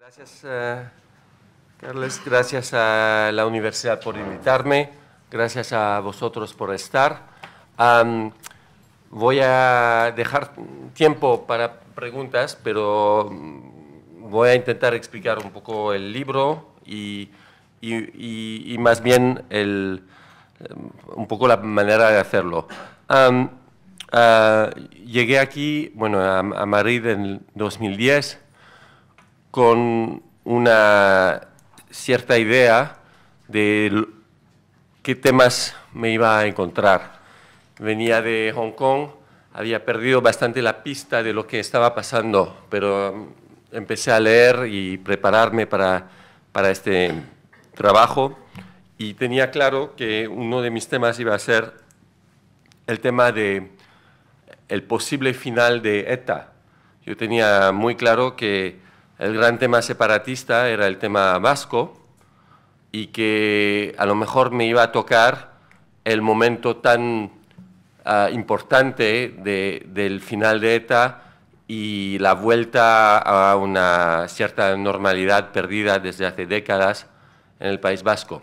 Gracias, eh, Carles. Gracias a la universidad por invitarme. Gracias a vosotros por estar. voy a dejar tiempo para preguntas, pero mm, voy a intentar explicar un poco el libro y, más bien eh, un poco la manera de hacerlo. Ah, llegué aquí, bueno, a Madrid en 2010 con una cierta idea de qué temas me iba a encontrar. Venía de Hong Kong, había perdido bastante la pista de lo que estaba pasando, pero um, empecé a leer y prepararme para, para este trabajo y tenía claro que uno de mis temas iba a ser el tema de el posible final de ETA. Yo tenía muy claro que el gran tema separatista era el tema vasco y que a lo mejor me iba a tocar el momento tan ah, importante del final de ETA y la vuelta a una cierta normalidad perdida desde hace décadas en el País Vasco.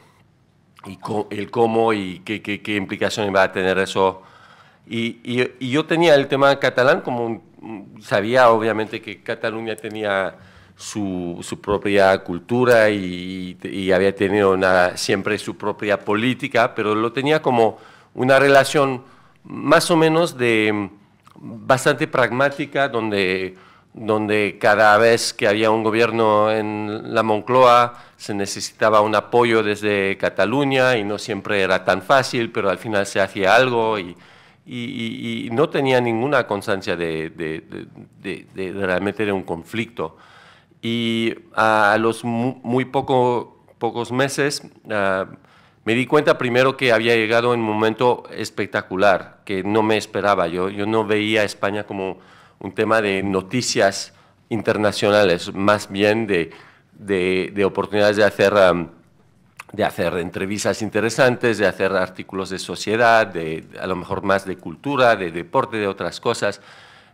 Y el cómo y qué, implicación iba implicaciones a tener eso. Y, yo tenía el tema catalán como sabía obviamente que Cataluña tenía su, propia cultura y, había tenido siempre su propia política, pero lo tenía como una relación más o menos mm, bastante pragmática, donde, cada vez que había un gobierno en la Moncloa se necesitaba un apoyo desde Cataluña y no siempre era tan fácil, pero al final se hacía algo y, no tenía ninguna constancia de, de, de, realmente de un conflicto. Y a los muy poco, pocos meses ah, me di cuenta primero que había llegado en un momento espectacular, que no me esperaba. Yo, no veía España como un tema de noticias internacionales, más bien de, de, oportunidades de hacer, ah, de hacer entrevistas interesantes, de hacer artículos de sociedad, de, a lo mejor más de cultura, de deporte, de otras cosas.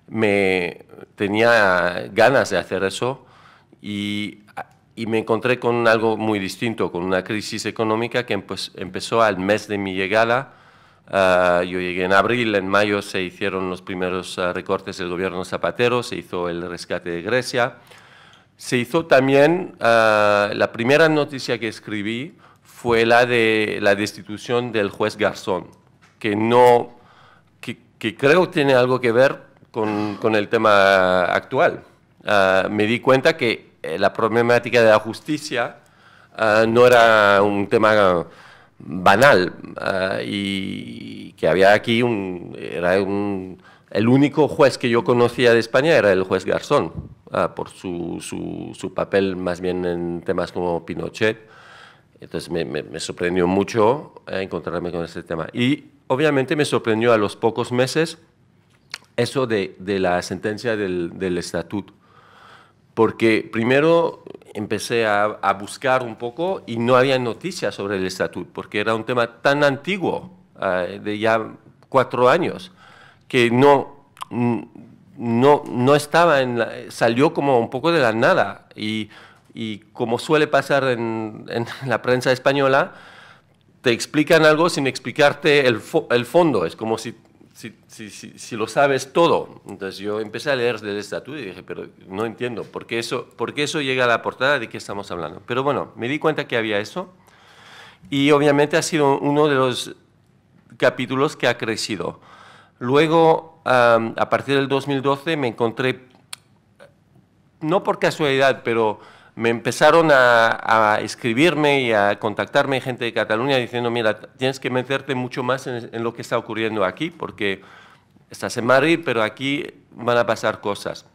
Me tenía ganas de hacer eso y, me encontré con algo muy distinto, con una crisis económica que empezó al mes de mi llegada. Ah, yo llegué en abril, en mayo se hicieron los primeros ah, recortes del gobierno Zapatero, se hizo el rescate de Grecia. Se hizo también, ah, la primera noticia que escribí fue la de la destitución del juez Garzón, que, no, que, creo tiene algo que ver con, con el tema actual. me di cuenta que eh, la problemática de la justicia eh, no era un tema eh, banal y que había aquí un, el único juez que yo conocía de España era el juez Garzón, por su, su, papel más bien en temas como Pinochet. Entonces me, sorprendió mucho encontrarme con ese tema. Y obviamente me sorprendió a los pocos meses eso de, la sentencia del, del estatuto porque primero empecé a, buscar un poco y no había noticias sobre el estatut, porque era un tema tan antiguo, eh, de ya cuatro años, que no, no, no estaba en salió como un poco de la nada. Y, y como suele pasar en, la prensa española, te explican algo sin explicarte el, el fondo. Es como si si, si, lo sabes todo. Entonces yo empecé a leer del estatuto y dije, pero no entiendo, ¿por qué, eso, ¿por eso llega a la portada? ¿De qué estamos hablando? Pero bueno, me di cuenta que había eso y obviamente ha sido uno de los capítulos que ha crecido. Luego, a partir del 2012, me encontré, no por casualidad, pero me empezaron a, escribirme y a contactarme gente de Cataluña diciendo, mira, tienes que meterte mucho más en, lo que está ocurriendo aquí, porque estás en Madrid, pero aquí van a pasar cosas.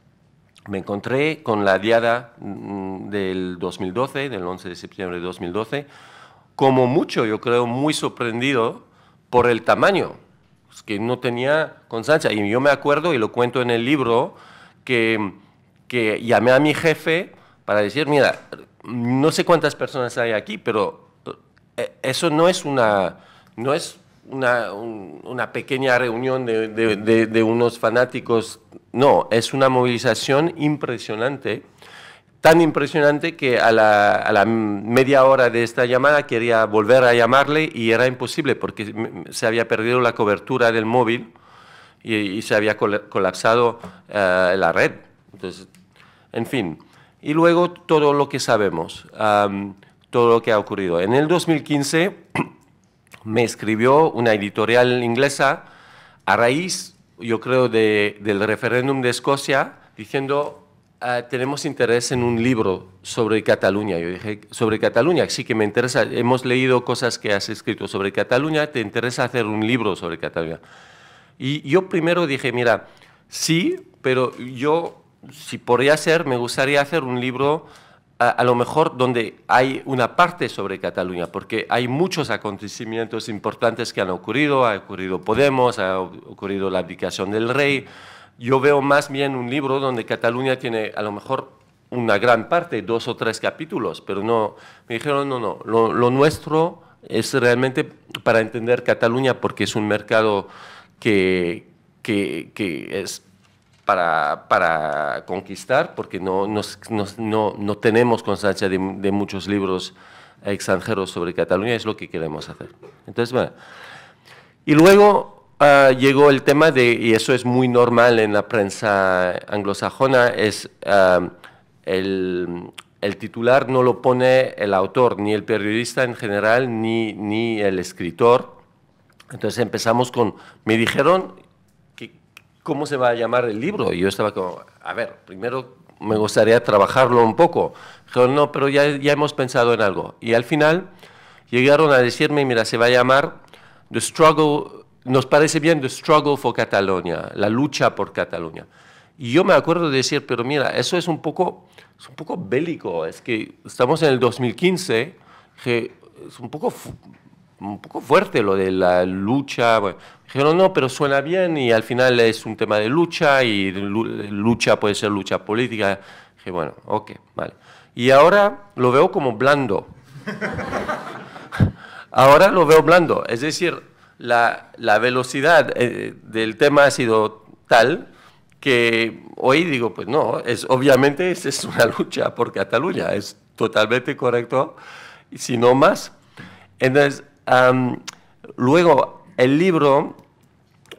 Me encontré con la diada mm, del 2012, del 11 de septiembre de 2012, como mucho, yo creo, muy sorprendido por el tamaño, pues, que no tenía constancia. Y yo me acuerdo, y lo cuento en el libro, que llamé a mi jefe para decir, mira, no sé cuántas personas hay aquí, pero eh, eso no es una, no es una, pequeña reunión de, unos fanáticos, no, es una movilización impresionante, tan impresionante que a la, media hora de esta llamada quería volver a llamarle y era imposible porque se había perdido la cobertura del móvil y, se había colapsado eh, la red. Entonces, en fin. Y luego todo lo que sabemos, todo lo que ha ocurrido. En el 2015 me escribió una editorial inglesa a raíz, yo creo, del referéndum de Escocia, diciendo, ah, tenemos interés en un libro sobre Cataluña. Yo dije, sobre Cataluña, sí que me interesa, hemos leído cosas que has escrito sobre Cataluña, te interesa hacer un libro sobre Cataluña. Y yo primero dije, mira, sí, pero yo si podría ser, me gustaría hacer un libro a, lo mejor donde hay una parte sobre Cataluña, porque hay muchos acontecimientos importantes que han ocurrido, ha ocurrido Podemos, ha ocurrido la abdicación del rey. Yo veo más bien un libro donde Cataluña tiene a lo mejor una gran parte, dos o tres capítulos, pero no, me dijeron, no, no, lo, nuestro es realmente para entender Cataluña porque es un mercado que, que, que es para, para conquistar, porque no, no, no tenemos constancia de, muchos libros extranjeros sobre Cataluña, es lo que queremos hacer. Entonces, Y luego ah, llegó el tema de, y eso es muy normal en la prensa anglosajona, es ah, el, el titular no lo pone el autor, ni el periodista en general, ni, ni el escritor. Entonces empezamos con, me dijeron, cómo se va a llamar el libro. Y yo estaba como, a ver, primero me gustaría trabajarlo un poco. Dijo, no, pero ya, ya hemos pensado en algo. Y al final llegaron a decirme, mira, se va a llamar The Struggle, nos parece bien The Struggle for Catalonia, la lucha por Cataluña. Y yo me acuerdo de decir, pero mira, eso es un poco, es un poco bélico, es que estamos en el 2015, que es un poco un poco fuerte lo de la lucha. Bueno, dijeron, no, pero suena bien y al final es un tema de lucha y lucha puede ser lucha política. Dije, bueno, ok, vale. Y ahora lo veo como blando. ahora lo veo blando. Es decir, la, la velocidad eh, del tema ha sido tal que hoy digo, pues no, es, obviamente es, es una lucha por Cataluña, es totalmente correcto, si no más. Entonces, luego, el libro,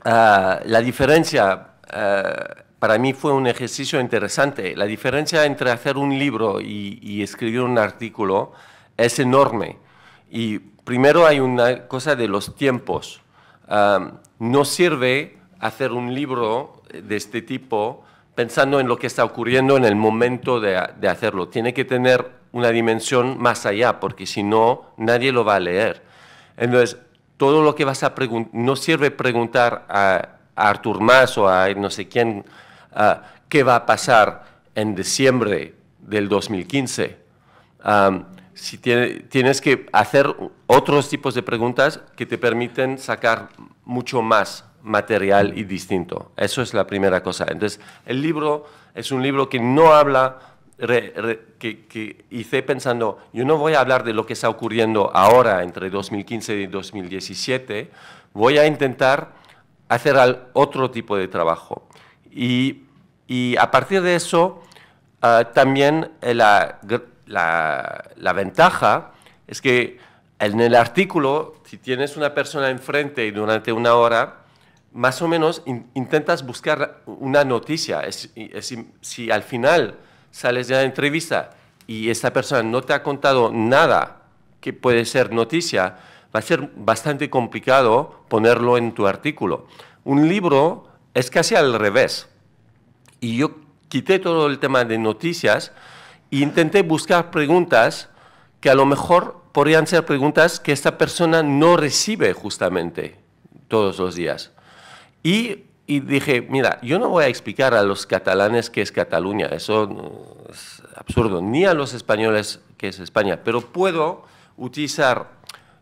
ah, la diferencia, ah, para mí fue un ejercicio interesante. La diferencia entre hacer un libro y, escribir un artículo es enorme. Y primero hay una cosa de los tiempos. no sirve hacer un libro de este tipo pensando en lo que está ocurriendo en el momento de hacerlo. Tiene que tener una dimensión más allá, porque si no, nadie lo va a leer. Entonces, todo lo que vas a preguntar, no sirve preguntar a, Artur Mas o a no sé quién ah, qué va a pasar en diciembre del 2015. si tienes que hacer otros tipos de preguntas que te permiten sacar mucho más material y distinto. Eso es la primera cosa. Entonces, el libro es un libro que no habla que, hice pensando, yo no voy a hablar de lo que está ocurriendo ahora entre 2015 y 2017, voy a intentar hacer otro tipo de trabajo. Y, y a partir de eso, ah, también eh, la, la, ventaja es que en el artículo, si tienes una persona enfrente y durante una hora, más o menos intentas buscar una noticia. si al final sales de la entrevista y esta persona no te ha contado nada que puede ser noticia, va a ser bastante complicado ponerlo en tu artículo. Un libro es casi al revés. Y yo quité todo el tema de noticias e intenté buscar preguntas que a lo mejor podrían ser preguntas que esta persona no recibe justamente todos los días. Y y dije, mira, yo no voy a explicar a los catalanes qué es Cataluña, eso es absurdo, ni a los españoles qué es España, pero puedo utilizar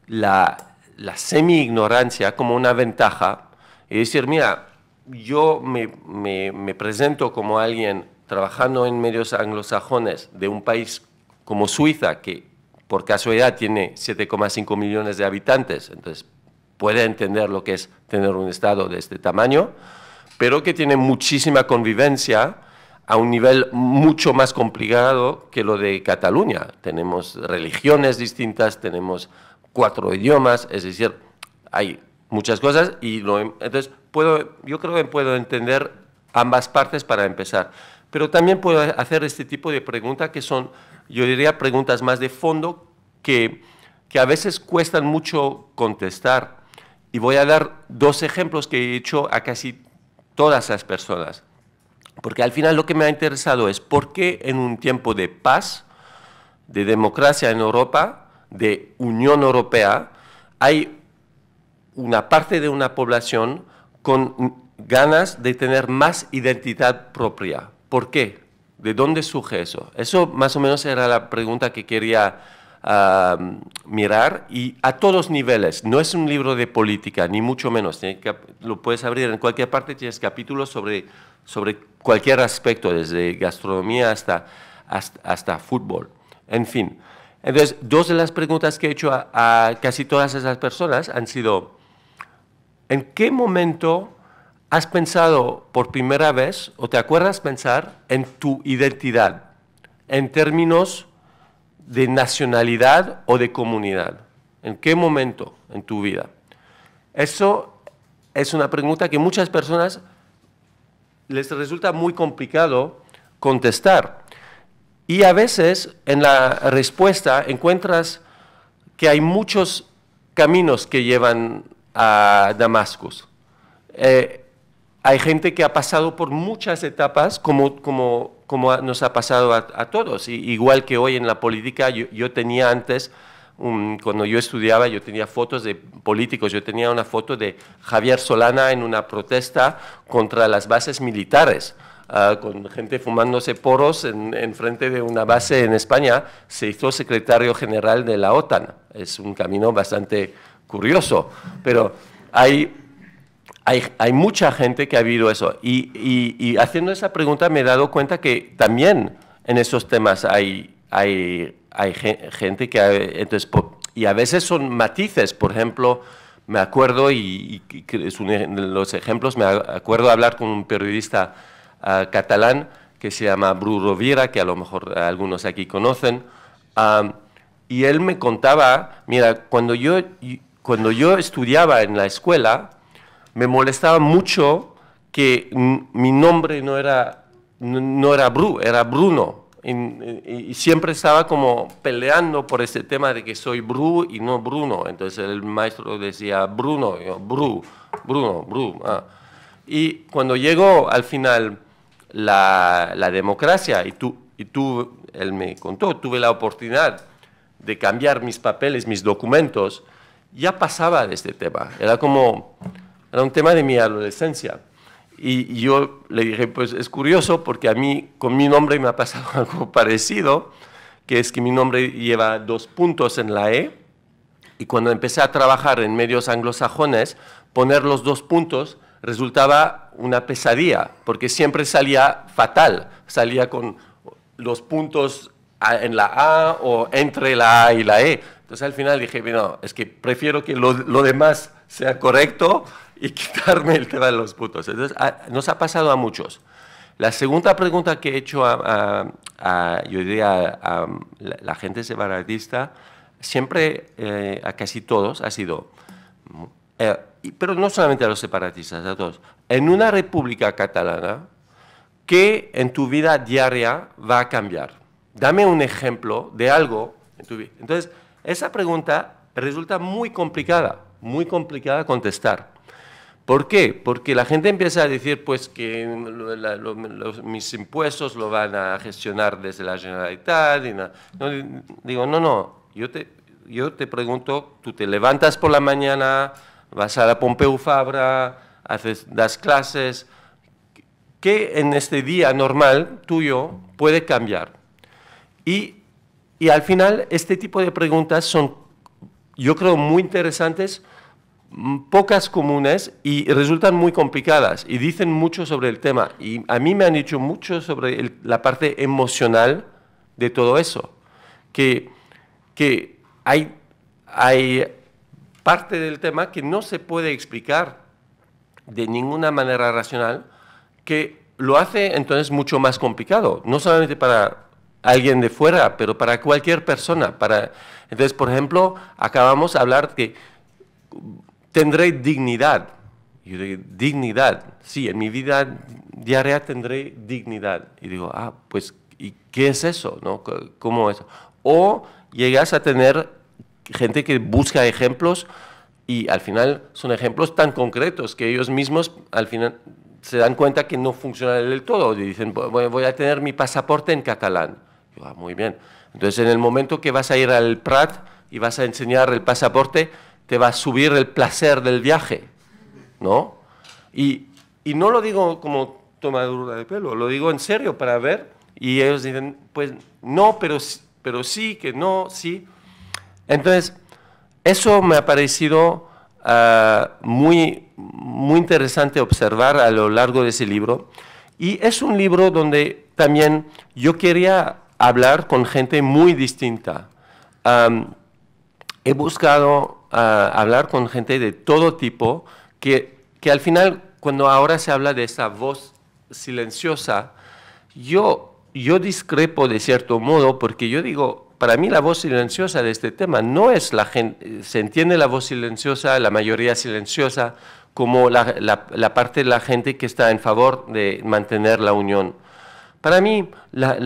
la, la semi-ignorancia como una ventaja y decir, mira, yo me, me, me presento como alguien trabajando en medios anglosajones de un país como Suiza, que por casualidad tiene 7,5 millones de habitantes, entonces puede entender lo que es tener un Estado de este tamaño, pero que tiene muchísima convivencia a un nivel mucho más complicado que lo de Cataluña. Tenemos religiones distintas, tenemos cuatro idiomas, es decir, hay muchas cosas y em, entonces puedo, yo creo que puedo entender ambas partes para empezar. Pero también puedo hacer este tipo de preguntas que son, yo diría, preguntas más de fondo que, que a veces cuestan mucho contestar. Y voy a dar dos ejemplos que he hecho a casi todas las personas. Porque al final lo que me ha interesado es por qué en un tiempo de paz, de democracia en Europa, de Unión Europea, hay una parte de una población con ganas de tener más identidad propia. ¿Por qué? ¿De dónde surge eso? Eso más o menos era la pregunta que quería mirar y a todos niveles. No es un libro de política, ni mucho menos. lo puedes abrir en cualquier parte, tienes capítulos sobre, sobre cualquier aspecto, desde gastronomía hasta, hasta, fútbol. En fin. Entonces, dos de las preguntas que he hecho a, a casi todas esas personas han sido, ¿en qué momento has pensado por primera vez o te acuerdas pensar en tu identidad en términos de nacionalidad o de comunidad? ¿En qué momento en tu vida? Eso es una pregunta que muchas personas les resulta muy complicado contestar. Y a veces en la respuesta encuentras que hay muchos caminos que llevan a Damascus. Eh, hay gente que ha pasado por muchas etapas, como, como como nos ha pasado a, todos. Y, igual que hoy en la política, yo, tenía antes, cuando yo estudiaba, yo tenía fotos de políticos, yo tenía una foto de Javier Solana en una protesta contra las bases militares. Ah, con gente fumándose poros en, en, frente de una base en España, se hizo secretario general de la OTAN. Es un camino bastante curioso, pero hay hay, mucha gente que ha vivido eso. Y, haciendo esa pregunta me he dado cuenta que también en esos temas hay, hay, gente que... entonces, y a veces son matices, por ejemplo, me acuerdo, y, es es de los ejemplos, me acuerdo hablar con un periodista ah, catalán que se llama Bru Rovira, que a lo mejor algunos aquí conocen, y él me contaba, mira, cuando yo, cuando yo estudiaba en la escuela, me molestaba mucho que mi nombre no era, no, era Bru, era Bruno. Eh, y, siempre estaba como peleando por ese tema de que soy Bru y no Bruno. Entonces el maestro decía Bruno, yo, Bru, Bruno, Bru. Ah. Y cuando llegó al final la, democracia, y tú, y tú, él me contó, tuve la oportunidad de cambiar mis papeles, mis documentos, ya pasaba de este tema. Era como era un tema de mi adolescencia. Y yo le dije, pues es curioso porque a mí con mi nombre me ha pasado algo parecido, que es que mi nombre lleva dos puntos en la E. Y cuando empecé a trabajar en medios anglosajones, poner los dos puntos resultaba una pesadilla, porque siempre salía fatal, salía con los puntos en la A o entre la A y la E. Entonces al final dije, no, es que prefiero que lo, lo demás sea correcto y quitarme el tema de los putos. Entonces, ah, nos ha pasado a muchos. La segunda pregunta que he hecho a, yo diría, a, la, gente separatista, siempre eh, a casi todos ha sido, eh, pero no solamente a los separatistas, a todos, en una república catalana, ¿qué en tu vida diaria va a cambiar? Dame un ejemplo de algo en tu vida. Entonces, esa pregunta resulta muy complicada, muy complicada contestar. ¿Por qué? Porque la gente empieza a decir pues, que mis impuestos lo van a gestionar desde la Generalitat. Y digo, no, no, yo te, yo te pregunto, tú te levantas por la mañana, vas a la Pompeu Fabra, haces, das clases, ¿qué en este día normal tuyo puede cambiar? Y, y al final este tipo de preguntas son, yo creo, muy interesantes Mm, pocas comunes y resultan muy complicadas y dicen mucho sobre el tema. Y a mí me han dicho mucho sobre la parte emocional de todo eso, que, que hay, hay parte del tema que no se puede explicar de ninguna manera racional, que lo hace entonces mucho más complicado, no solamente para alguien de fuera, pero para cualquier persona. Para... Entonces, por ejemplo, acabamos de hablar que tendré dignidad. Yo digo, dignidad. Sí, en mi vida diaria tendré dignidad. Y digo, ah, pues, ¿y qué es eso? ¿No? ¿Cómo es? O llegas a tener gente que busca ejemplos y al final son ejemplos tan concretos que ellos mismos al final se dan cuenta que no funcionan del todo. Y dicen, voy a tener mi pasaporte en catalán. Yo, ah, muy bien. Entonces, en el momento que vas a ir al Prat y vas a enseñar el pasaporte, te va a subir el placer del viaje, ¿no? Y, y no lo digo como tomadura de pelo, lo digo en serio para ver. Y ellos dicen, pues no, pero, pero sí, que no, sí. Entonces, eso me ha parecido ah, muy, muy interesante observar a lo largo de ese libro. Y es un libro donde también yo quería hablar con gente muy distinta. he buscado a hablar con gente de todo tipo que, que al final, cuando ahora se habla de esa voz silenciosa, yo, yo discrepo de cierto modo porque yo digo, para mí la voz silenciosa de este tema no es la gente, se entiende la voz silenciosa, la mayoría silenciosa, como la, la, parte de la gente que está en favor de mantener la unión. Para mí, la,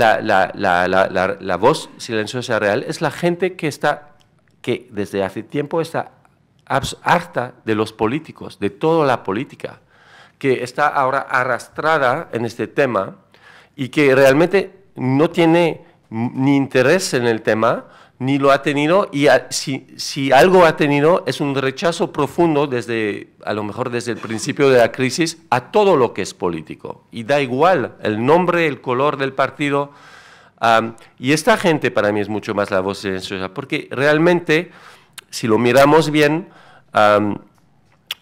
la voz silenciosa real es la gente que está que desde hace tiempo está harta de los políticos, de toda la política, que está ahora arrastrada en este tema y que realmente no tiene ni interés en el tema, ni lo ha tenido, y si, algo ha tenido es un rechazo profundo desde, a lo mejor desde el principio de la crisis, a todo lo que es político. Y da igual el nombre, el color del partido, y esta gente para mí es mucho más la voz silenciosa, porque realmente, si lo miramos bien,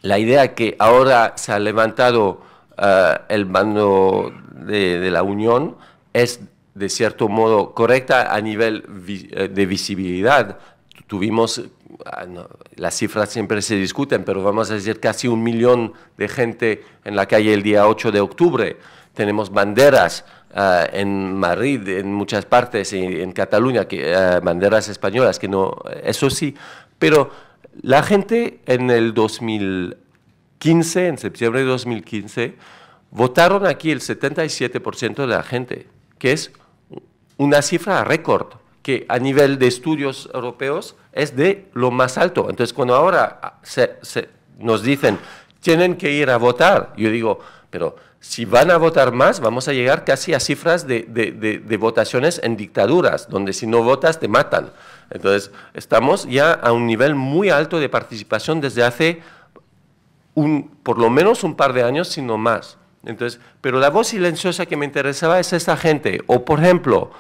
la idea que ahora se ha levantado eh, el bando de, la Unión es de cierto modo correcta a nivel eh, de visibilidad. Tuvimos, ah, las cifras siempre se discuten, pero vamos a decir casi un millón de gente en la calle el día 8 de octubre. Tenemos banderas, Ah, en Madrid, en muchas partes, en, en Cataluña, que, ah, banderas españolas, que no, eso sí. Pero la gente en el 2015, en septiembre de 2015, votaron aquí el 77% de la gente, que es una cifra récord, que a nivel de estudios europeos es de lo más alto. Entonces, cuando ahora se nos dicen, tienen que ir a votar, yo digo, pero si van a votar más, vamos a llegar casi a cifras de, votaciones en dictaduras, donde si no votas te matan. Entonces, estamos ya a un nivel muy alto de participación desde hace por lo menos un par de años, si no más. Entonces, pero la voz silenciosa que me interesaba es esta gente. O, por ejemplo,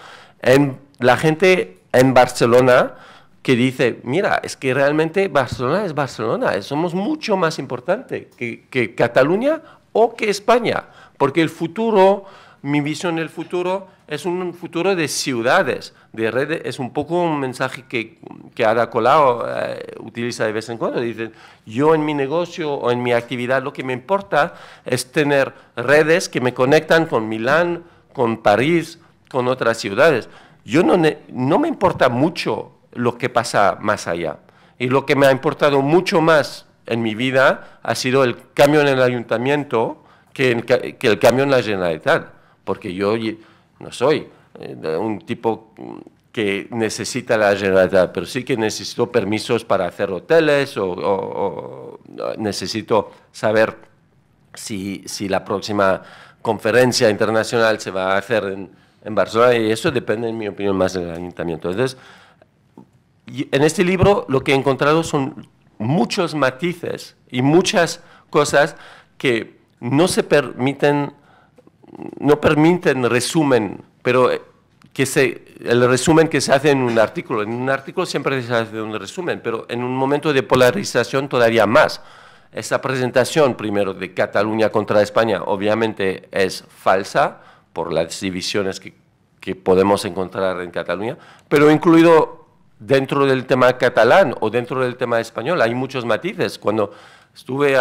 la gente en Barcelona que dice, mira, es que realmente Barcelona es Barcelona, somos mucho más importante que Cataluña o que España, porque el futuro, mi visión del futuro es un futuro de ciudades, de redes, es un poco un mensaje que, que Ada Colau eh, utiliza de vez en cuando, dice, yo en mi negocio o en mi actividad lo que me importa es tener redes que me conectan con Milán, con París, con otras ciudades. Yo no, no me importa mucho lo que pasa más allá. Y lo que me ha importado mucho más en mi vida ha sido el cambio en el ayuntamiento que el, cambio en la Generalitat, porque yo no soy eh, un tipo que necesita la generalidad, pero sí que necesito permisos para hacer hoteles o, necesito saber si, la próxima conferencia internacional se va a hacer en, en Barcelona y eso depende, en mi opinión, más del ayuntamiento. Entonces, en este libro lo que he encontrado son muchos matices y muchas cosas que no se permiten, no permiten resumen, pero eh, que se, el resumen que se hace en un artículo. En un artículo siempre se hace un resumen, pero en un momento de polarización todavía más. Esa presentación primero de Cataluña contra España obviamente es falsa por las divisiones que, que podemos encontrar en Cataluña, pero incluido dentro del tema catalán o dentro del tema español. Hay muchos matices. Cuando estuve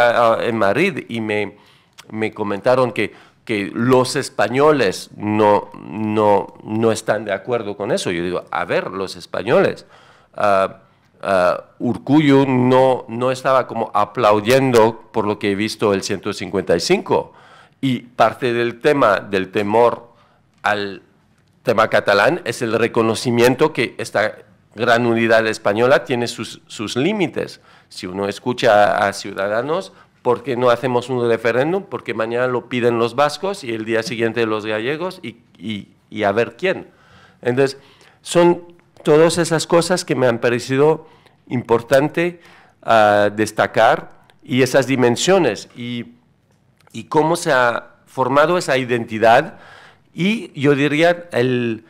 en Madrid y me, me comentaron que, que, los españoles no, no, no están de acuerdo con eso, yo digo, a ver, los españoles. Uh, ah, ah, Urcuyo no, no estaba como aplaudiendo por lo que he visto el 155 y parte del tema del temor al tema catalán es el reconocimiento que está gran unidad española tiene sus, sus límites. Si uno escucha a, ciudadanos, ¿por qué no hacemos un referéndum? Porque mañana lo piden los vascos y el día siguiente los gallegos y, y, y a ver quién. Entonces, son todas esas cosas que me han parecido importante ah, destacar y esas dimensiones y, y, cómo se ha formado esa identidad y yo diría el,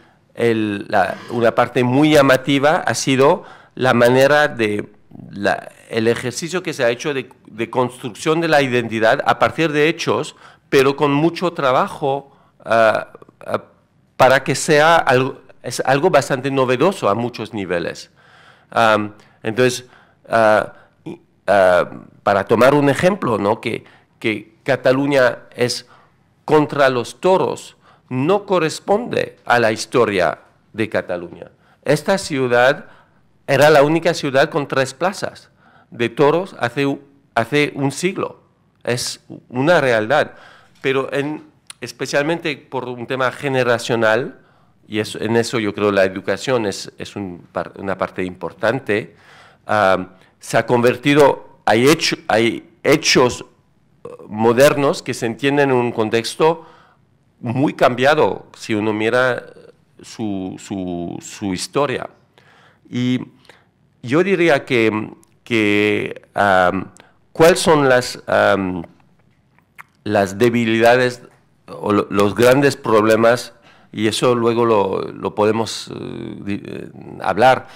una parte muy llamativa ha sido la manera de el ejercicio que se ha hecho de, construcción de la identidad a partir de hechos, pero con mucho trabajo ah, ah, para que sea algo, es algo bastante novedoso a muchos niveles. entonces, ah, para tomar un ejemplo, que Cataluña es contra los toros, no corresponde a la historia de Cataluña. Esta ciudad era la única ciudad con tres plazas de toros hace, hace un siglo. Es una realidad. Pero especialmente por un tema generacional, y en eso yo creo la educación es, una parte importante, se ha convertido, hay, hay hechos eh, modernos que se entienden en un contexto muy cambiado si uno mira su, su, historia. Y yo diría que, cuáles son las, las debilidades o los grandes problemas, y eso luego lo, podemos eh, eh, hablar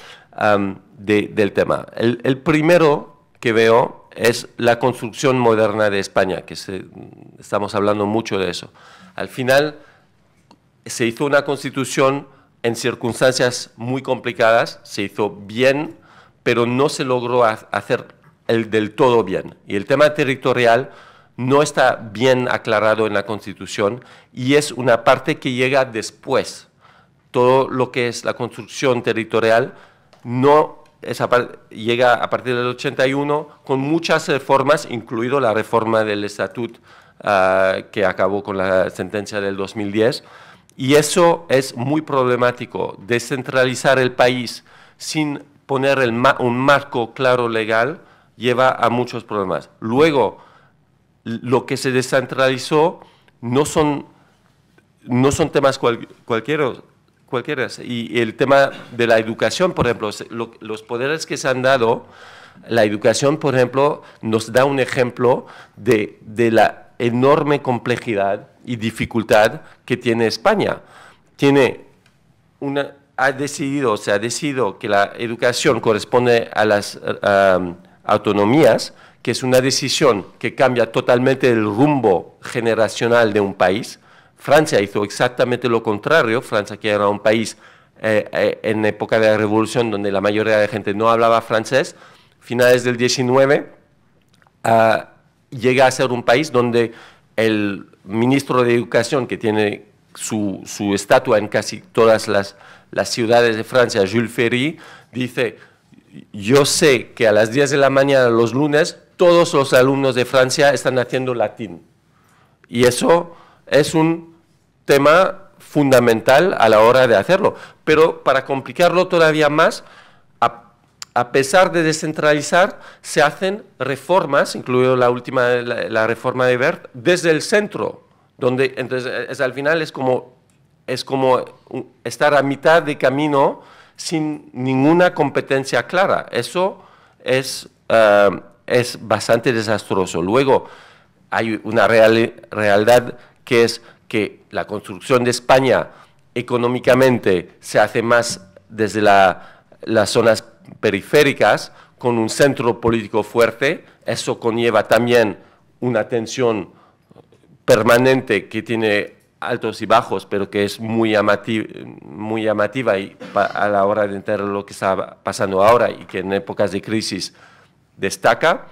del tema. El, primero que veo es la construcción moderna de España, que estamos hablando mucho de eso. Al final se hizo una constitución en circunstancias muy complicadas, se hizo bien, pero no se logró hacer el del todo bien. Y el tema territorial no está bien aclarado en la Constitución y es una parte que llega después. Todo lo que es la construcción territorial no llega a partir del 81 con muchas reformas, incluido la reforma del Estatuto Ah, que acabó con la sentencia del 2010. Y eso es muy problemático, descentralizar el país sin poner el un marco claro legal lleva a muchos problemas. Luego, lo que se descentralizó no son, no son temas cualquiera, Y el tema de la educación, por ejemplo, los poderes que se han dado, la educación, por ejemplo, nos da un ejemplo de, de la enorme complejidad y dificultad que tiene España. Tiene una, ha decidido, se ha decidido que la educación corresponde a las autonomías, que es una decisión que cambia totalmente el rumbo generacional de un país. Francia hizo exactamente lo contrario, Francia que era un país eh, eh, en época de la revolución donde la mayoría de gente no hablaba francés, finales del 19, llega a ser un país donde el ministro de Educación, que tiene su, estatua en casi todas las, las, ciudades de Francia, Jules Ferry, dice, yo sé que a las 10 de la mañana los lunes todos los alumnos de Francia están haciendo latín. Y eso es un tema fundamental a la hora de hacerlo. Pero para complicarlo todavía más, a pesar de descentralizar, se hacen reformas, incluido la última, la, reforma de Bert, desde el centro, donde entonces, eh, al final es como, es como mm, estar a mitad de camino sin ninguna competencia clara. Eso es, eh, es bastante desastroso. Luego, hay una realidad que es que la construcción de España económicamente se hace más desde las zonas periféricas con un centro político fuerte, eso conlleva también una tensión permanente que tiene altos y bajos, pero que es muy, llamativa, y a la hora de entender lo que está pasando ahora y que en épocas de crisis destaca.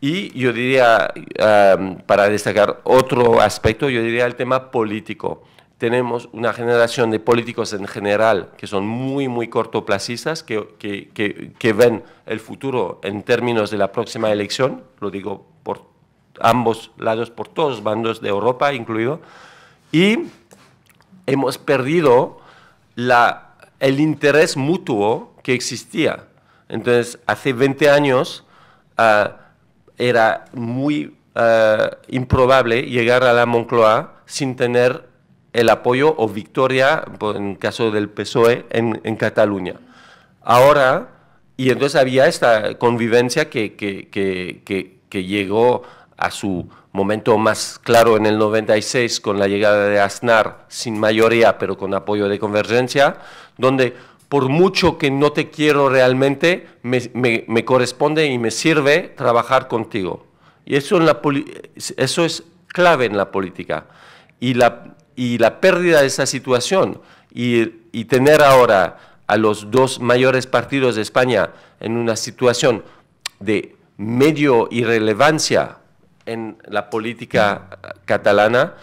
Y yo diría, eh, para destacar otro aspecto, yo diría el tema político tenemos una generación de políticos en general que son muy, muy cortoplacistas, que, que, ven el futuro en términos de la próxima elección, lo digo por ambos lados, por todos bandos de Europa incluido, y hemos perdido la, el interés mutuo que existía. Entonces, hace 20 años ah, era muy ah, improbable llegar a la Moncloa sin tener el apoyo o victoria, pues, en caso del PSOE, en, en Cataluña. Ahora, y entonces había esta convivencia que, que, que, que, llegó a su momento más claro en el 96 con la llegada de Aznar, sin mayoría, pero con apoyo de convergencia, donde por mucho que no te quiero realmente, me, me, corresponde y me sirve trabajar contigo. Y eso, en la, eso es clave en la política. Y la, y la pérdida de esa situación y, tener ahora a los dos mayores partidos de España en una situación de medio irrelevancia en la política catalana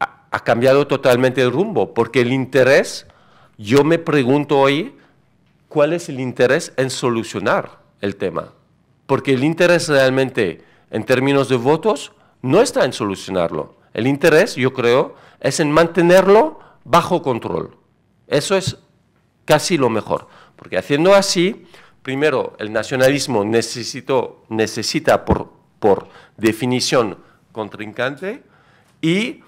ha, cambiado totalmente el rumbo, porque el interés, yo me pregunto hoy, ¿cuál es el interés en solucionar el tema? Porque el interés realmente en términos de votos no está en solucionarlo, el interés, yo creo, es en mantenerlo bajo control. Eso es casi lo mejor, porque haciendo así, primero, el nacionalismo necesita por, por definición contrincante y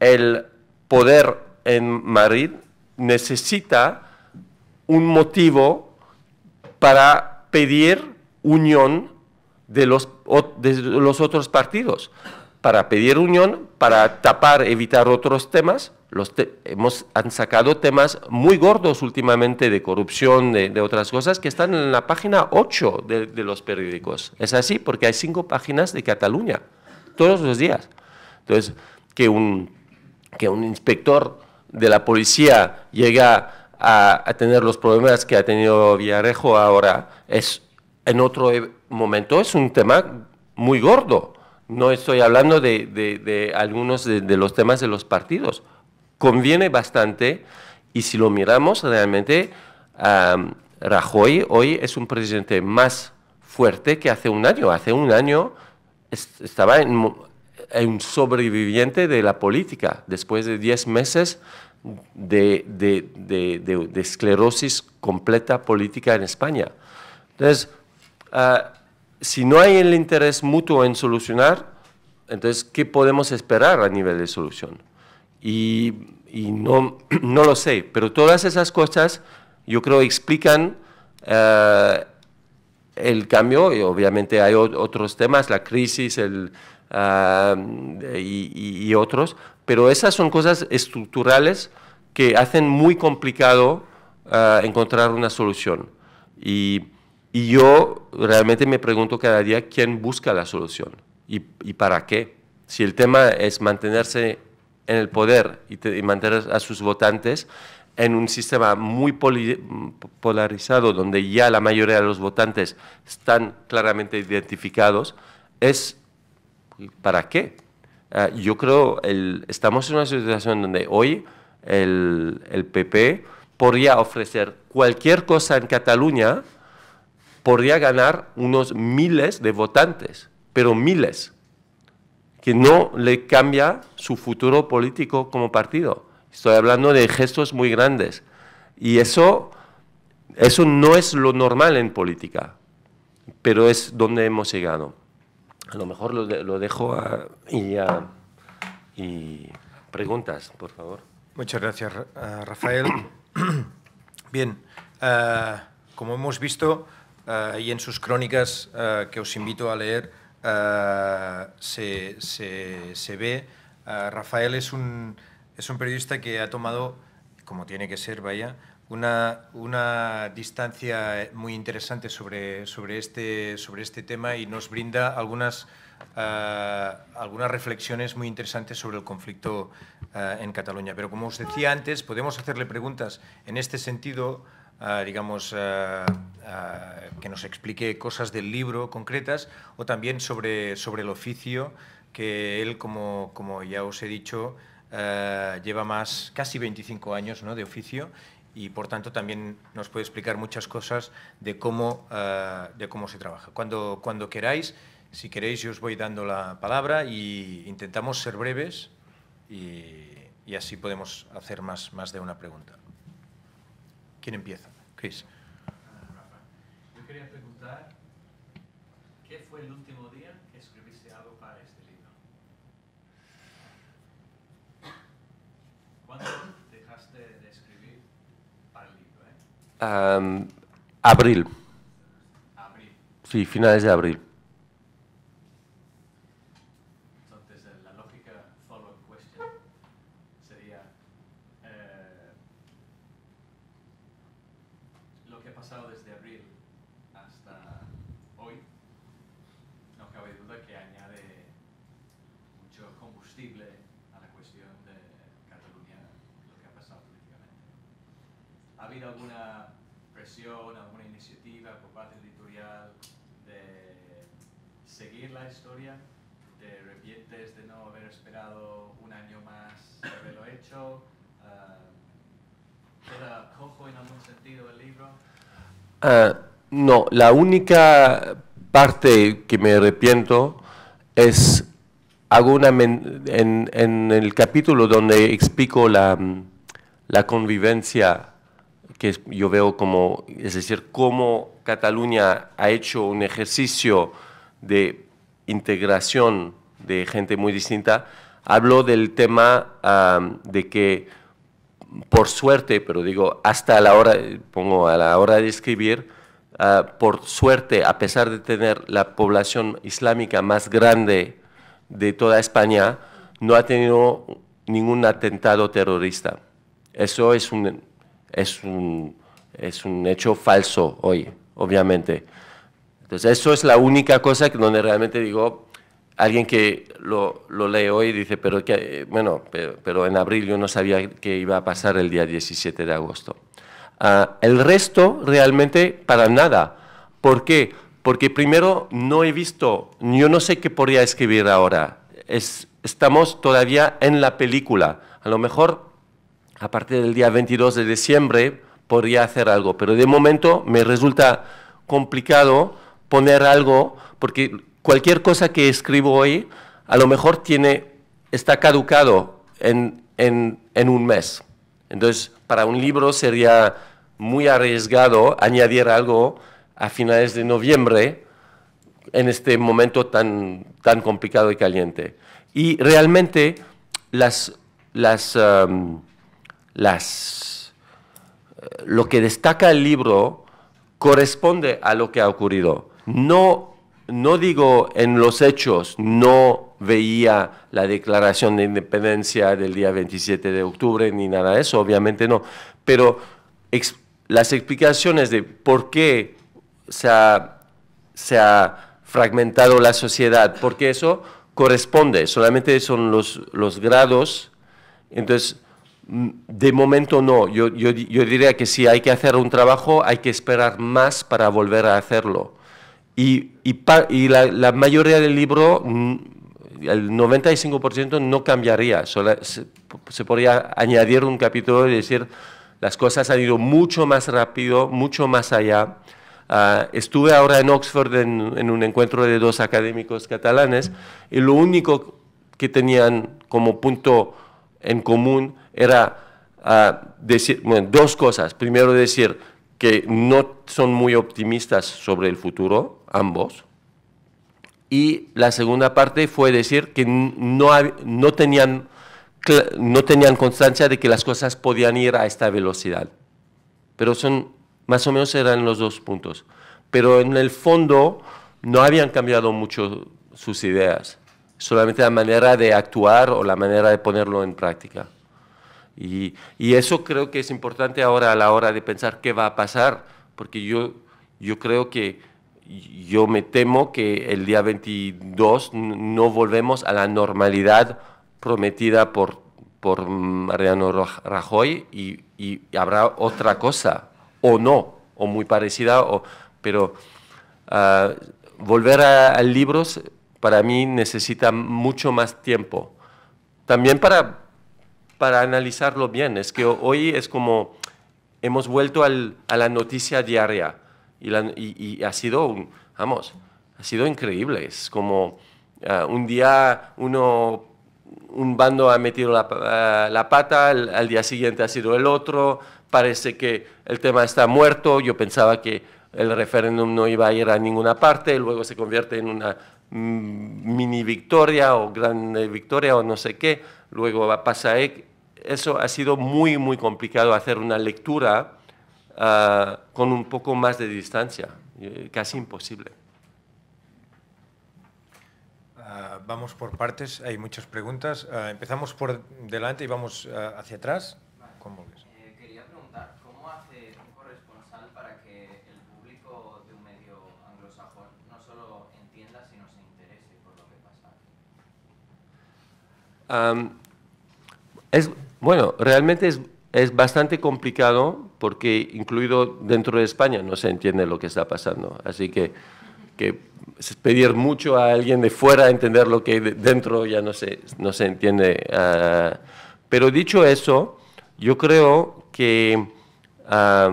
el poder en Madrid necesita un motivo para pedir unión de los, de los otros partidos para pedir unión, para tapar, evitar otros temas. Los hemos, han sacado temas muy gordos últimamente de corrupción, de, otras cosas, que están en la página 8 de, los periódicos. Es así porque hay cinco páginas de Cataluña todos los días. Entonces, que un, que un inspector de la policía llega a, tener los problemas que ha tenido Villarejo ahora, es en otro e, momento es un tema muy gordo. No estoy hablando de, algunos de, los temas de los partidos. Conviene bastante y si lo miramos realmente, Rajoy hoy es un presidente más fuerte que hace un año. Hace un año estaba en, un sobreviviente de la política, después de 10 meses de, esclerosis completa política en España. Entonces, ah, si no hay el interés mutuo en solucionar, entonces, ¿qué podemos esperar a nivel de solución? Y, no, lo sé, pero todas esas cosas yo creo explican eh, el cambio y obviamente hay otros temas, la crisis ah, y, otros, pero esas son cosas estructurales que hacen muy complicado ah, encontrar una solución. Y y yo realmente me pregunto cada día quién busca la solución y, para qué. Si el tema es mantenerse en el poder y, mantener a sus votantes en un sistema muy polarizado donde ya la mayoría de los votantes están claramente identificados, es para qué. Ah, yo creo el, estamos en una situación donde hoy el, el PP podría ofrecer cualquier cosa en Cataluña podría ganar unos miles de votantes, pero miles, que no le cambia su futuro político como partido. Estoy hablando de gestos muy grandes. Y eso, eso no es lo normal en política, pero es donde hemos llegado. A lo mejor lo, dejo y, preguntas, por favor. Muchas gracias, eh, Rafael. Bien, eh, como hemos visto, y eh, en sus crónicas eh, que os invito a leer eh, se, se, se, ve. Rafael es un, es un periodista que ha tomado, como tiene que ser, vaya, una, una, distancia muy interesante sobre, sobre, este, sobre este tema y nos brinda algunas, algunas reflexiones muy interesantes sobre el conflicto en Cataluña. Pero como os decía antes, podemos hacerle preguntas en este sentido digamos, que nos explique cosas del libro concretas o también sobre, sobre el oficio que él, como, como ya os he dicho, lleva más, casi 25 años ¿no? de oficio y por tanto también nos puede explicar muchas cosas de cómo, de cómo se trabaja. Cuando, cuando queráis, si queréis, yo os voy dando la palabra e intentamos ser breves y, y así podemos hacer más, más de una pregunta. ¿Quién empieza? Chris. Yo quería preguntar, ¿qué fue el último día que escribiste algo para este libro? ¿Cuándo dejaste de escribir para el libro? Eh? abril. Abril. Sí, finales de abril. no, la única parte que me arrepiento es hago en, el capítulo donde explico la, la convivencia que yo veo como, es decir, cómo Cataluña ha hecho un ejercicio de integración de gente muy distinta, Hablo del tema de que, por suerte, pero digo, hasta la hora, pongo a la hora de escribir, ah, por suerte, a pesar de tener la población islámica más grande de toda España, no ha tenido ningún atentado terrorista. Eso es un, es un, es un hecho falso hoy, obviamente. Entonces, eso es la única cosa donde realmente digo, alguien que lo, lee hoy dice, pero, que, bueno, pero, en abril yo no sabía que iba a pasar el día 17 de agosto. Ah, el resto realmente para nada. ¿Por qué? Porque primero no he visto, yo no sé qué podría escribir ahora. estamos todavía en la película. A lo mejor a partir del día 22 de diciembre podría hacer algo, pero de momento me resulta complicado poner algo porque cualquier cosa que escribo hoy a lo mejor tiene, está caducado en, un mes. Entonces, para un libro sería muy arriesgado añadir algo a finales de noviembre en este momento tan, tan complicado y caliente. Y realmente las, las, um, las, eh, lo que destaca el libro corresponde a lo que ha ocurrido. No no digo en los hechos, no veía la declaración de independencia del día 27 de octubre ni nada de eso, obviamente no, pero las explicaciones de por qué se ha, fragmentado la sociedad, porque eso corresponde, solamente son los, grados, entonces mm, de momento no, yo, yo, yo diría que si hay que hacer un trabajo hay que esperar más para volver a hacerlo. Y, y, la, mayoría del libro, mm, el 95% no cambiaría, se, podría añadir un capítulo y decir, las cosas han ido mucho más rápido, mucho más allá. Ah, estuve ahora en Oxford en, un encuentro de dos académicos catalanes y lo único que tenían como punto en común era ah, decir, bueno, dos cosas. Primero decir, que no son muy optimistas sobre el futuro, ambos. Y la segunda parte fue decir que no, no, tenían, constancia de que las cosas podían ir a esta velocidad. Pero son, más o menos eran los dos puntos. Pero en el fondo no habían cambiado mucho sus ideas, solamente la manera de actuar o la manera de ponerlo en práctica. Y, eso creo que es importante ahora a la hora de pensar qué va a pasar, porque yo, yo creo que yo me temo que el día 22 no volvemos a la normalidad prometida por, por Mariano Rajoy y, habrá otra cosa, o no, o muy parecida, o, pero ah, volver a, a libros para mí necesita mucho más tiempo. También para para analizarlo bien. Es que hoy es como hemos vuelto a la noticia diaria y, y, ha sido, vamos, ha sido increíble. Es como ah, un día uno, un bando ha metido ah, la, pata, al, al, día siguiente ha sido el otro, parece que el tema está muerto, yo pensaba que el referéndum no iba a ir a ninguna parte, luego se convierte en una mm, mini victoria o gran victoria o no sé qué, luego pasa eso ha sido muy, muy complicado hacer una lectura ah, con un poco más de distancia, eh, casi imposible. Ah, vamos por partes, hay muchas preguntas. Ah, empezamos por delante y vamos hacia atrás. ¿Cómo ves? Eh, quería preguntar, ¿cómo hace un corresponsal para que el público de un medio anglosajón no solo entienda, sino se interese por lo que pasa? Um, es, bueno, realmente es, bastante complicado porque incluido dentro de España no se entiende lo que está pasando. Así que, pedir mucho a alguien de fuera entender lo que dentro ya no se, no se entiende. Ah. pero dicho eso, yo creo que ah,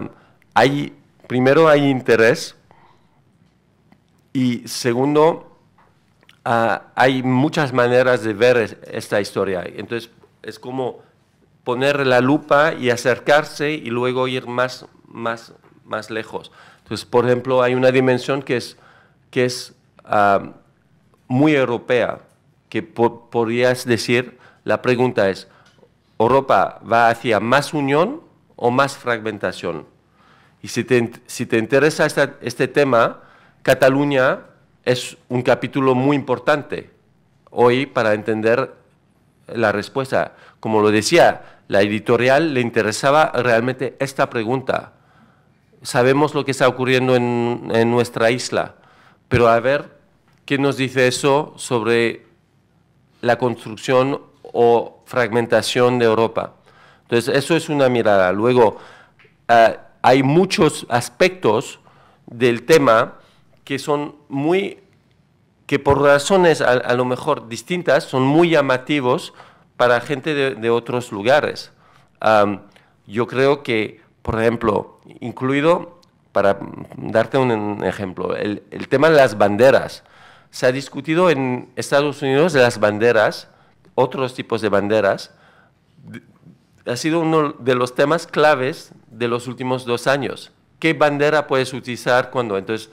hay, primero hay interés y segundo, ah, hay muchas maneras de ver esta historia. Entonces, es como poner la lupa y acercarse y luego ir más, más, más lejos. Entonces, por ejemplo, hay una dimensión que es, que es ah, muy europea, que podrías decir, la pregunta es, ¿Europa va hacia más unión o más fragmentación? Y si te, si te interesa este tema, Cataluña es un capítulo muy importante hoy para entender la respuesta. Como lo decía, la editorial le interesaba realmente esta pregunta. Sabemos lo que está ocurriendo en, nuestra isla, pero a ver qué nos dice eso sobre la construcción o fragmentación de Europa. Entonces, eso es una mirada. Luego, ah, hay muchos aspectos del tema que son muy, que por razones a, lo mejor distintas, son muy llamativos para gente de, otros lugares. yo creo que, por ejemplo, incluido, para darte un ejemplo, el, tema de las banderas. Se ha discutido en Estados Unidos de las banderas, otros tipos de banderas. Ha sido uno de los temas claves de los últimos dos años. ¿Qué bandera puedes utilizar cuando? Entonces,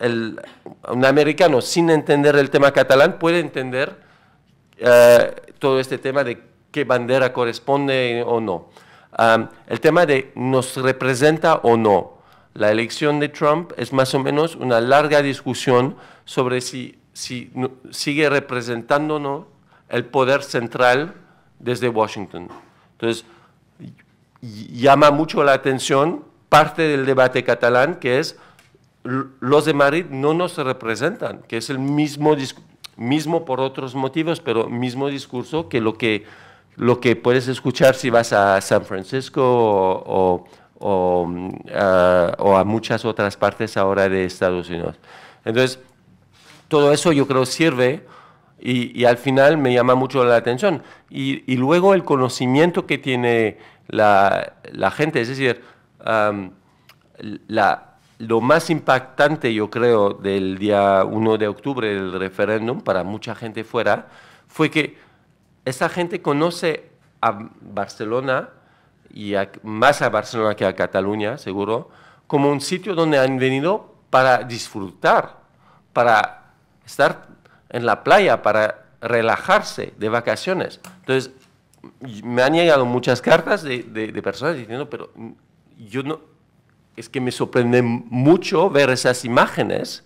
un americano sin entender el tema catalán puede entender eh, todo este tema de qué bandera corresponde o no. el tema de nos representa o no. La elección de Trump es más o menos una larga discusión sobre si, si sigue representándonos el poder central desde Washington. Entonces, llama mucho la atención parte del debate catalán que es los de Madrid no nos representan, que es el mismo, mismo por otros motivos, pero mismo discurso que lo que, lo que puedes escuchar si vas a San Francisco o, ah, a muchas otras partes ahora de Estados Unidos. Entonces, todo eso yo creo sirve y, al final me llama mucho la atención. Y, luego el conocimiento que tiene la, gente, es decir, la, lo más impactante, yo creo, del día 1 de octubre del referéndum para mucha gente fuera, fue que esa gente conoce a Barcelona y más a Barcelona que a Cataluña, seguro, como un sitio donde han venido para disfrutar, para estar en la playa, para relajarse de vacaciones. Entonces, me han llegado muchas cartas de, de, de personas diciendo, pero mm, yo no, es que me sorprende mucho ver esas imágenes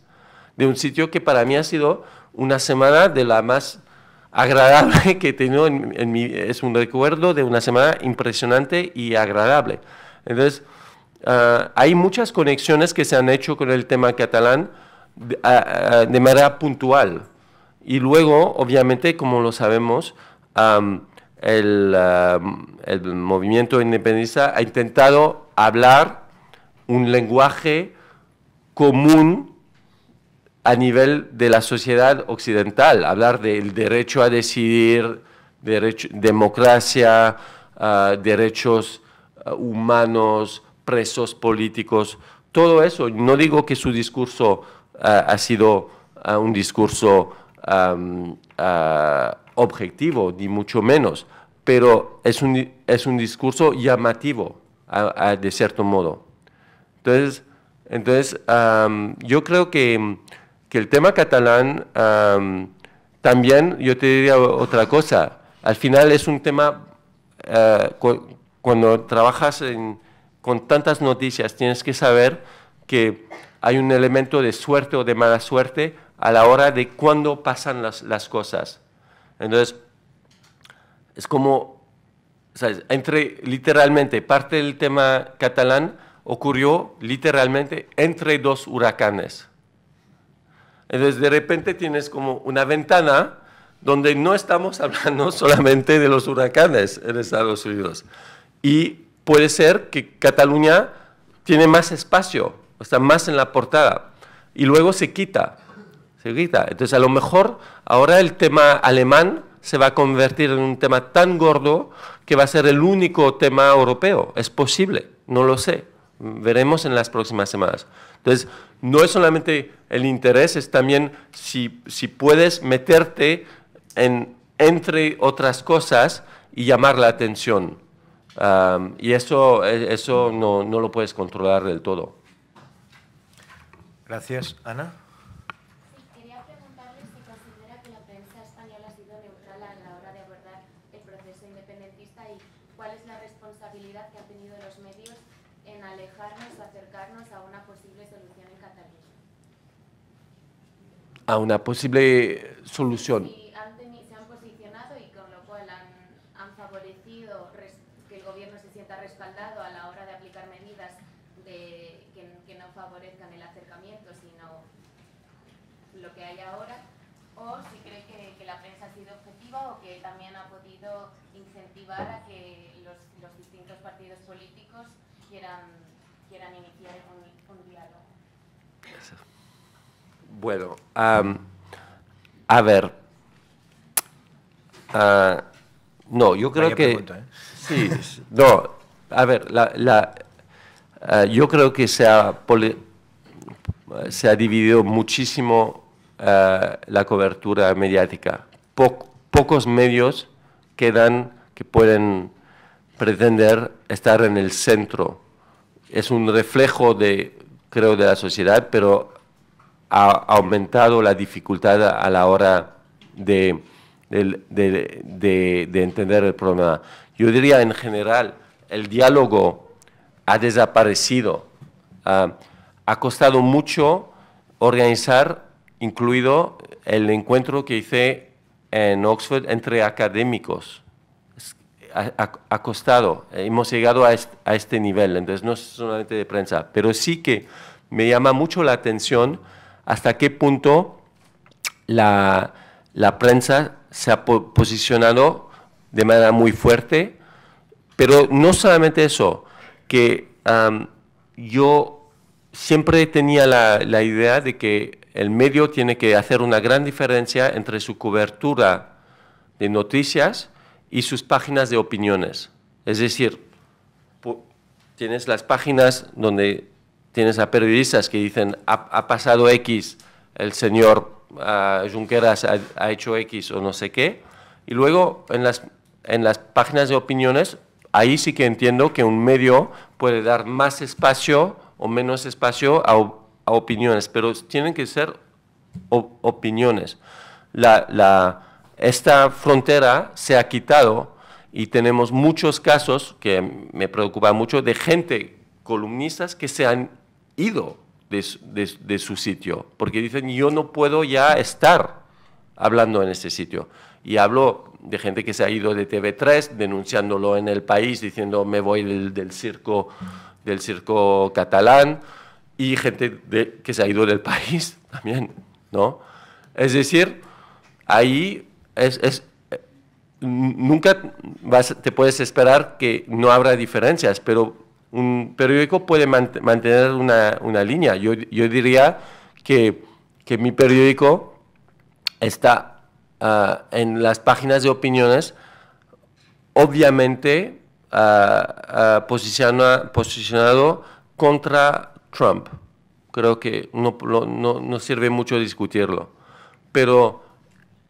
de un sitio que para mí ha sido una semana de la más agradable que he tenido en, mi, es un recuerdo de una semana impresionante y agradable. Entonces, ah, hay muchas conexiones que se han hecho con el tema catalán de, ah, ah, manera puntual. Y luego, obviamente, como lo sabemos, el, el movimiento independentista ha intentado hablar un lenguaje común a nivel de la sociedad occidental, hablar del derecho a decidir, democracia, ah, derechos ah, humanos, presos políticos, todo eso. No digo que su discurso ah, ha sido un discurso objetivo, ni mucho menos, pero es un, es un discurso llamativo, de cierto modo. Entonces, entonces yo creo que, el tema catalán también, yo te diría otra cosa, al final es un tema, eh, cuando trabajas con tantas noticias, tienes que saber que hay un elemento de suerte o de mala suerte a la hora de cuándo pasan las, las cosas. Entonces, es como, entre literalmente parte del tema catalán, ocurrió literalmente entre dos huracanes. Entonces de repente tienes como una ventana donde no estamos hablando solamente de los huracanes en Estados Unidos. Y puede ser que Cataluña tiene más espacio, está más en la portada, y luego se quita, se quita. Entonces a lo mejor ahora el tema alemán se va a convertir en un tema tan gordo que va a ser el único tema europeo. Es posible, no lo sé veremos en las próximas semanas. Entonces, no es solamente el interés, es también si, puedes meterte entre otras cosas y llamar la atención. y eso, e, eso no lo puedes controlar del todo. Gracias, Ana. a una posible solución. Y se han posicionado y con lo cual han, favorecido que el gobierno se sienta respaldado a la hora de aplicar medidas que, no favorezcan el acercamiento, sino lo que hay ahora. O si cree que, la prensa ha sido objetiva o que también ha podido incentivar a que los, distintos partidos políticos quieran, quieran iniciar un, un diálogo. Bueno, a ver. Ah, no, yo creo que... ¿eh? no, a ver, ah, yo creo que se ha, se ha dividido muchísimo ah, la cobertura mediática. pocos medios quedan que pueden pretender estar en el centro. Es un reflejo de, creo, de la sociedad, pero ha aumentado la dificultad a la hora de, entender el problema. Yo diría en general, el diálogo ha desaparecido. Ah, ha costado mucho organizar, incluido el encuentro que hice en Oxford entre académicos. Ha, costado, hemos llegado a, este nivel, entonces no solamente de prensa, pero sí que me llama mucho la atención hasta qué punto la, prensa se ha posicionado de manera muy fuerte, pero no solamente eso, que yo siempre tenía la, la, idea de que el medio tiene que hacer una gran diferencia entre su cobertura de noticias y sus páginas de opiniones. Es decir, tienes las páginas donde tienes a periodistas que dicen, ha, pasado X, el señor ah, Junqueras ha, hecho X o no sé qué, y luego en las, en las páginas de opiniones, ahí sí que entiendo que un medio puede dar más espacio o menos espacio a, opiniones, pero tienen que ser opiniones. La, esta frontera se ha quitado y tenemos muchos casos que me preocupa mucho de gente columnistas que se han ido de, su sitio, porque dicen, yo no puedo ya estar hablando en este sitio. Y hablo de gente que se ha ido de TV3, denunciándolo en el país, diciendo, me voy del, circo, del circo catalán, y gente que se ha ido del país también, ¿no? Es decir, ahí es, eh, nunca te puedes esperar que no habrá diferencias, pero un periódico puede mantener una, línea. Yo, diría que, mi periódico está ah, en las páginas de opiniones, obviamente ah, ah, posicionado contra Trump. Creo que no, no, sirve mucho discutirlo. Pero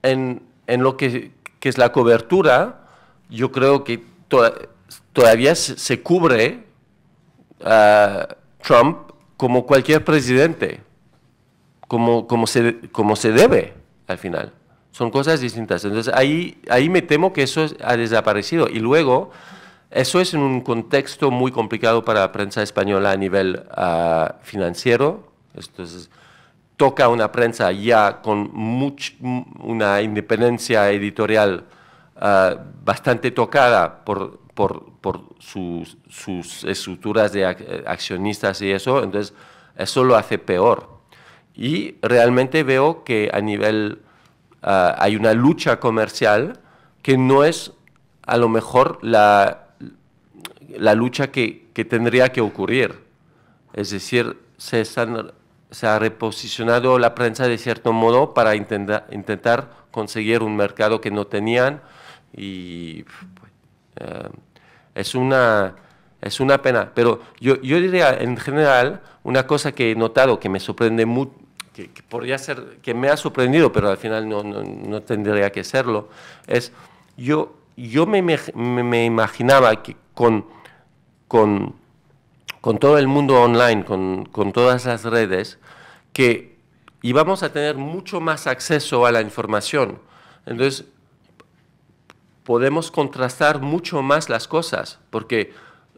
en, lo que, es la cobertura, yo creo que todavía se cubre Trump como cualquier presidente, como, como, se, como se debe al final. Son cosas distintas. Entonces ahí, ahí me temo que eso ha desaparecido. Y luego, eso es en un contexto muy complicado para la prensa española a nivel ah, financiero. Entonces, toca una prensa ya con una independencia editorial ah, bastante tocada por por, sus, estructuras de eh, accionistas y eso, entonces eso lo hace peor. Y realmente veo que a nivel ah, hay una lucha comercial que no es a lo mejor la, la lucha que, que, tendría que ocurrir. Es decir, se, se, ha reposicionado la prensa de cierto modo para intentar conseguir un mercado que no tenían y eh, es, una, es una pena. Pero yo, yo, diría, en general, una cosa que he notado que me sorprende mucho, que, podría ser, que me ha sorprendido, pero al final no, no, tendría que serlo, es yo, yo me, me, imaginaba que con, con, con, todo el mundo online, con, con todas las redes, que íbamos a tener mucho más acceso a la información. Entonces, podemos contrastar mucho más las cosas, porque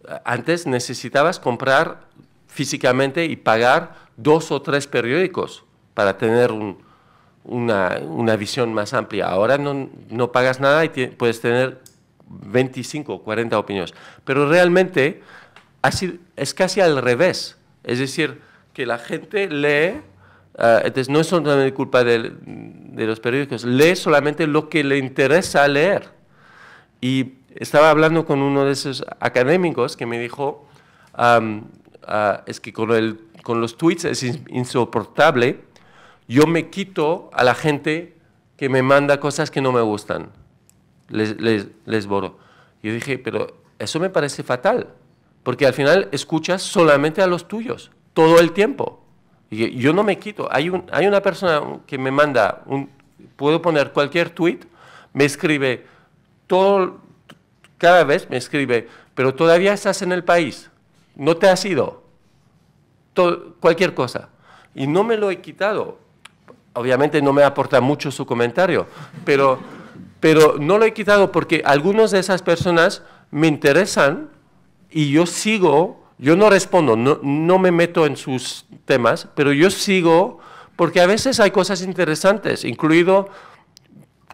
eh, antes necesitabas comprar físicamente y pagar dos o tres periódicos para tener una, visión más amplia. Ahora no, pagas nada y puedes tener 25 o 40 opiniones. Pero realmente es casi al revés. Es decir, que la gente lee, eh, entonces no es solamente culpa de, de los periódicos, lee solamente lo que le interesa leer. Y estaba hablando con uno de esos académicos que me dijo, ah, es que con, con los tweets es insoportable, yo me quito a la gente que me manda cosas que no me gustan, les, les, les Yo dije, pero eso me parece fatal, porque al final escuchas solamente a los tuyos, todo el tiempo. Y yo no me quito. Hay, un, hay una persona que me manda, un, puedo poner cualquier tweet, me escribe, todo, cada vez me escribe, pero todavía estás en el país, no te has ido, cualquier cosa. Y no me lo he quitado. Obviamente no me aporta mucho su comentario, pero, pero no lo he quitado porque algunas de esas personas me interesan y yo sigo, yo no respondo, no, no me meto en sus temas, pero yo sigo porque a veces hay cosas interesantes, incluido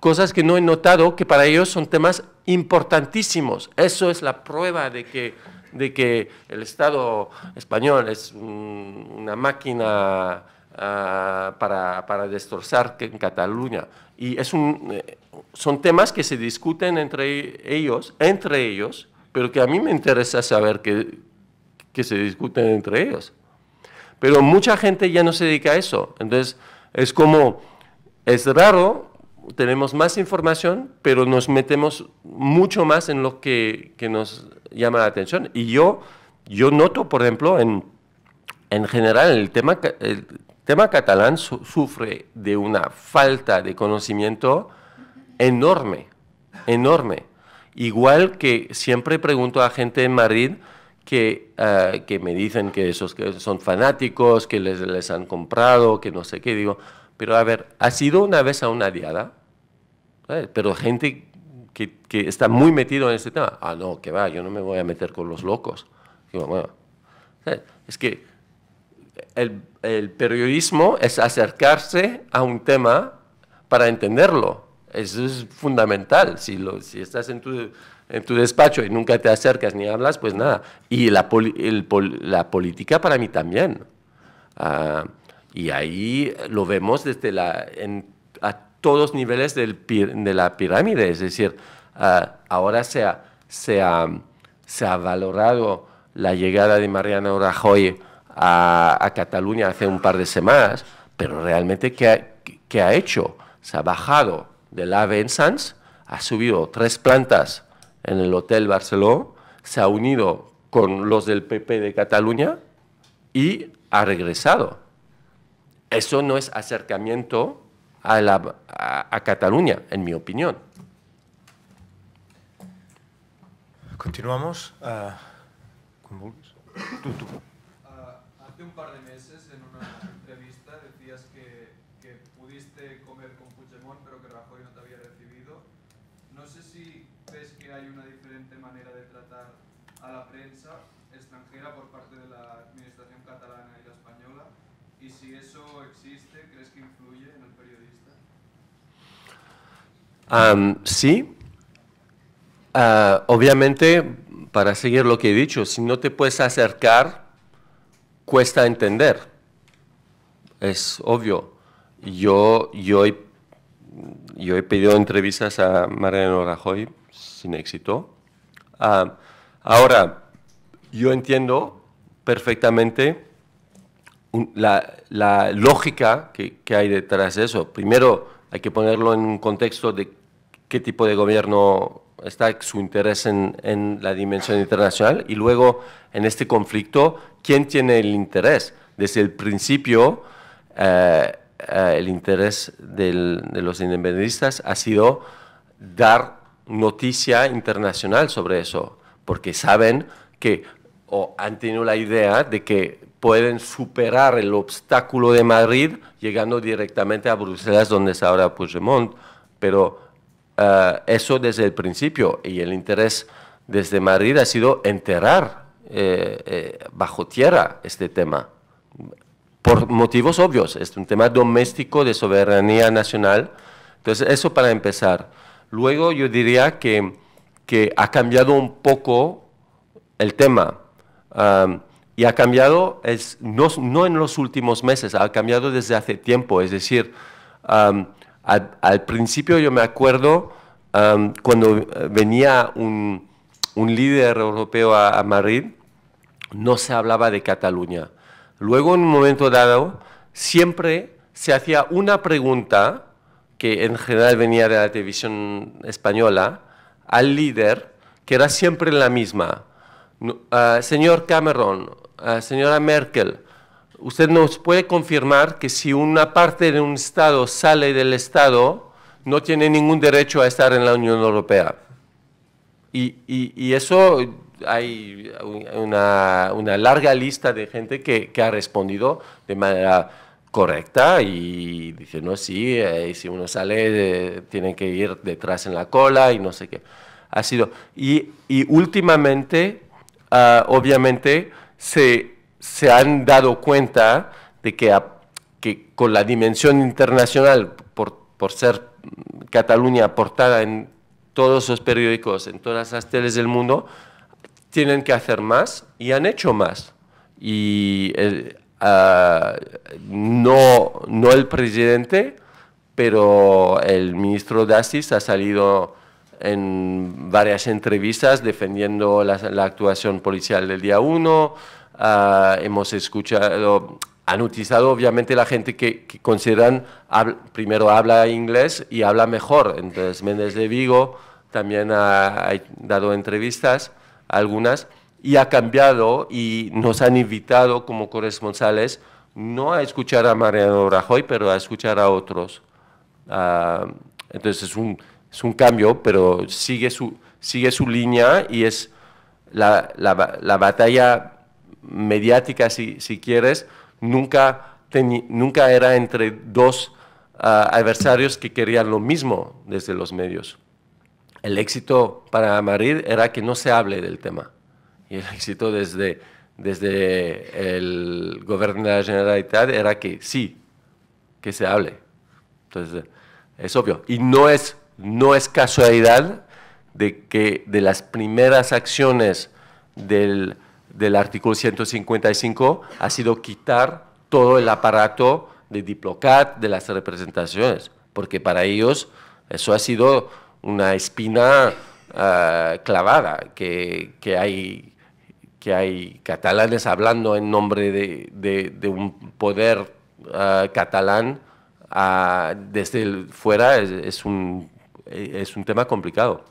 cosas que no he notado que para ellos son temas importantísimos. Eso es la prueba de que, de que el Estado español es mm, una máquina ah, para, destrozar en Cataluña. Y es un, eh, son temas que se discuten entre ellos, entre ellos, pero que a mí me interesa saber que, que se discuten entre ellos. Pero mucha gente ya no se dedica a eso. Entonces, es como, es raro tenemos más información, pero nos metemos mucho más en lo que, nos llama la atención. Y yo, noto, por ejemplo, en, general, el tema, el tema catalán sufre de una falta de conocimiento enorme, enorme. Igual que siempre pregunto a gente en Madrid que, eh, que me dicen que esos que son fanáticos, que les han comprado, que no sé qué, digo, pero a ver, ¿has ido una vez a una diada? Pero gente que, que, está muy metido en este tema, ah, no, que va, yo no me voy a meter con los locos. bueno, es que el, el, periodismo es acercarse a un tema para entenderlo. Eso es fundamental. Si, lo, si estás en tu, en tu despacho y nunca te acercas ni hablas, pues nada. Y la, la política para mí también. Ah, y ahí lo vemos desde la, a todos niveles de la pirámide, es decir, ah, ahora se ha, se, ha, valorado la llegada de Mariano Rajoy a, Cataluña hace un par de semanas, pero realmente ¿qué ha, qué ha hecho? Se ha bajado del AVE en Sanz, ha subido tres plantas en el Hotel Barcelona, se ha unido con los del PP de Cataluña y ha regresado. Eso no es acercamiento a, a, Cataluña, en mi opinión. Continuamos. Ah, con tú sí. Ah, obviamente, para seguir lo que he dicho, si no te puedes acercar, cuesta entender. Es obvio. Yo, yo, he, pedido entrevistas a Mariano Rajoy sin éxito. ahora, yo entiendo perfectamente la, lógica que, que, hay detrás de eso. Primero, hay que ponerlo en un contexto de qué tipo de gobierno está su interés en, la dimensión internacional y luego en este conflicto, ¿quién tiene el interés? Desde el principio, eh, eh, el interés de los independentistas ha sido dar noticia internacional sobre eso, porque saben que o han tenido la idea de que pueden superar el obstáculo de Madrid llegando directamente a Bruselas, donde es ahora Puigdemont. Pero eh, eso desde el principio y el interés desde Madrid ha sido enterrar eh, eh, bajo tierra este tema, por motivos obvios. Es un tema doméstico de soberanía nacional. Entonces, eso para empezar. Luego yo diría que, que ha cambiado un poco el tema. Y ha cambiado, es, no, en los últimos meses, ha cambiado desde hace tiempo. Es decir, al, principio yo me acuerdo cuando eh, venía un, líder europeo a, Madrid, no se hablaba de Cataluña. Luego, en un momento dado, siempre se hacía una pregunta que en general venía de la televisión española al líder, que era siempre la misma. Ah, señor Cameron, Ah, señora Merkel, ¿usted nos puede confirmar que si una parte de un Estado sale del Estado, no tiene ningún derecho a estar en la Unión Europea? Y, eso hay una, larga lista de gente que, ha respondido de manera correcta y dice, no, sí, eh, si uno sale, eh, tiene que ir detrás en la cola y no sé qué. Ha sido. Y, últimamente, ah, obviamente, se, se han dado cuenta de que, con la dimensión internacional, por, ser Cataluña portada en todos los periódicos, en todas las teles del mundo, tienen que hacer más y han hecho más. Y eh, no, no el presidente, pero el ministro de ha salido en varias entrevistas defendiendo la, actuación policial del día 1. Ah, hemos escuchado, han utilizado obviamente la gente que, consideran, primero habla inglés y habla mejor. Entonces Méndez de Vigo también ha, dado entrevistas, algunas, y ha cambiado y nos han invitado como corresponsales no a escuchar a Mariano Rajoy, pero a escuchar a otros. Ah, entonces es un, es un cambio, pero sigue su, sigue su línea y es la, batalla mediática, si, si quieres, nunca, nunca era entre dos ah, adversarios que querían lo mismo desde los medios. El éxito para Madrid era que no se hable del tema. Y el éxito desde, desde el gobierno de la Generalitat era que sí, que se hable. Entonces, es obvio. Y no es no es casualidad de que de las primeras acciones del, artículo 155 ha sido quitar todo el aparato de Diplocat, de las representaciones, porque para ellos eso ha sido una espina ah, clavada, que, hay, que hay catalanes hablando en nombre de, un poder ah, catalán ah, desde fuera, es un eh, es un tema complicado.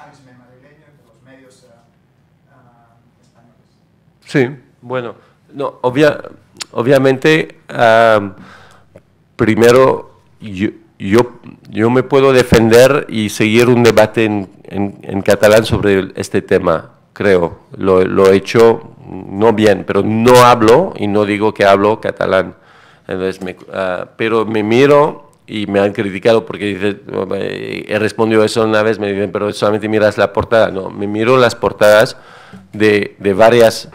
Ah, sí, bueno, no, obvia, obviamente, ah, primero yo, yo, me puedo defender y seguir un debate en, en, catalán sobre este tema, creo. Lo, lo, he hecho no bien, pero no hablo y no digo que hablo catalán. Entonces ah, pero me miro y me han criticado porque dice, he respondido eso una vez, me dicen, pero solamente miras la portada. No, me miro las portadas de, varias,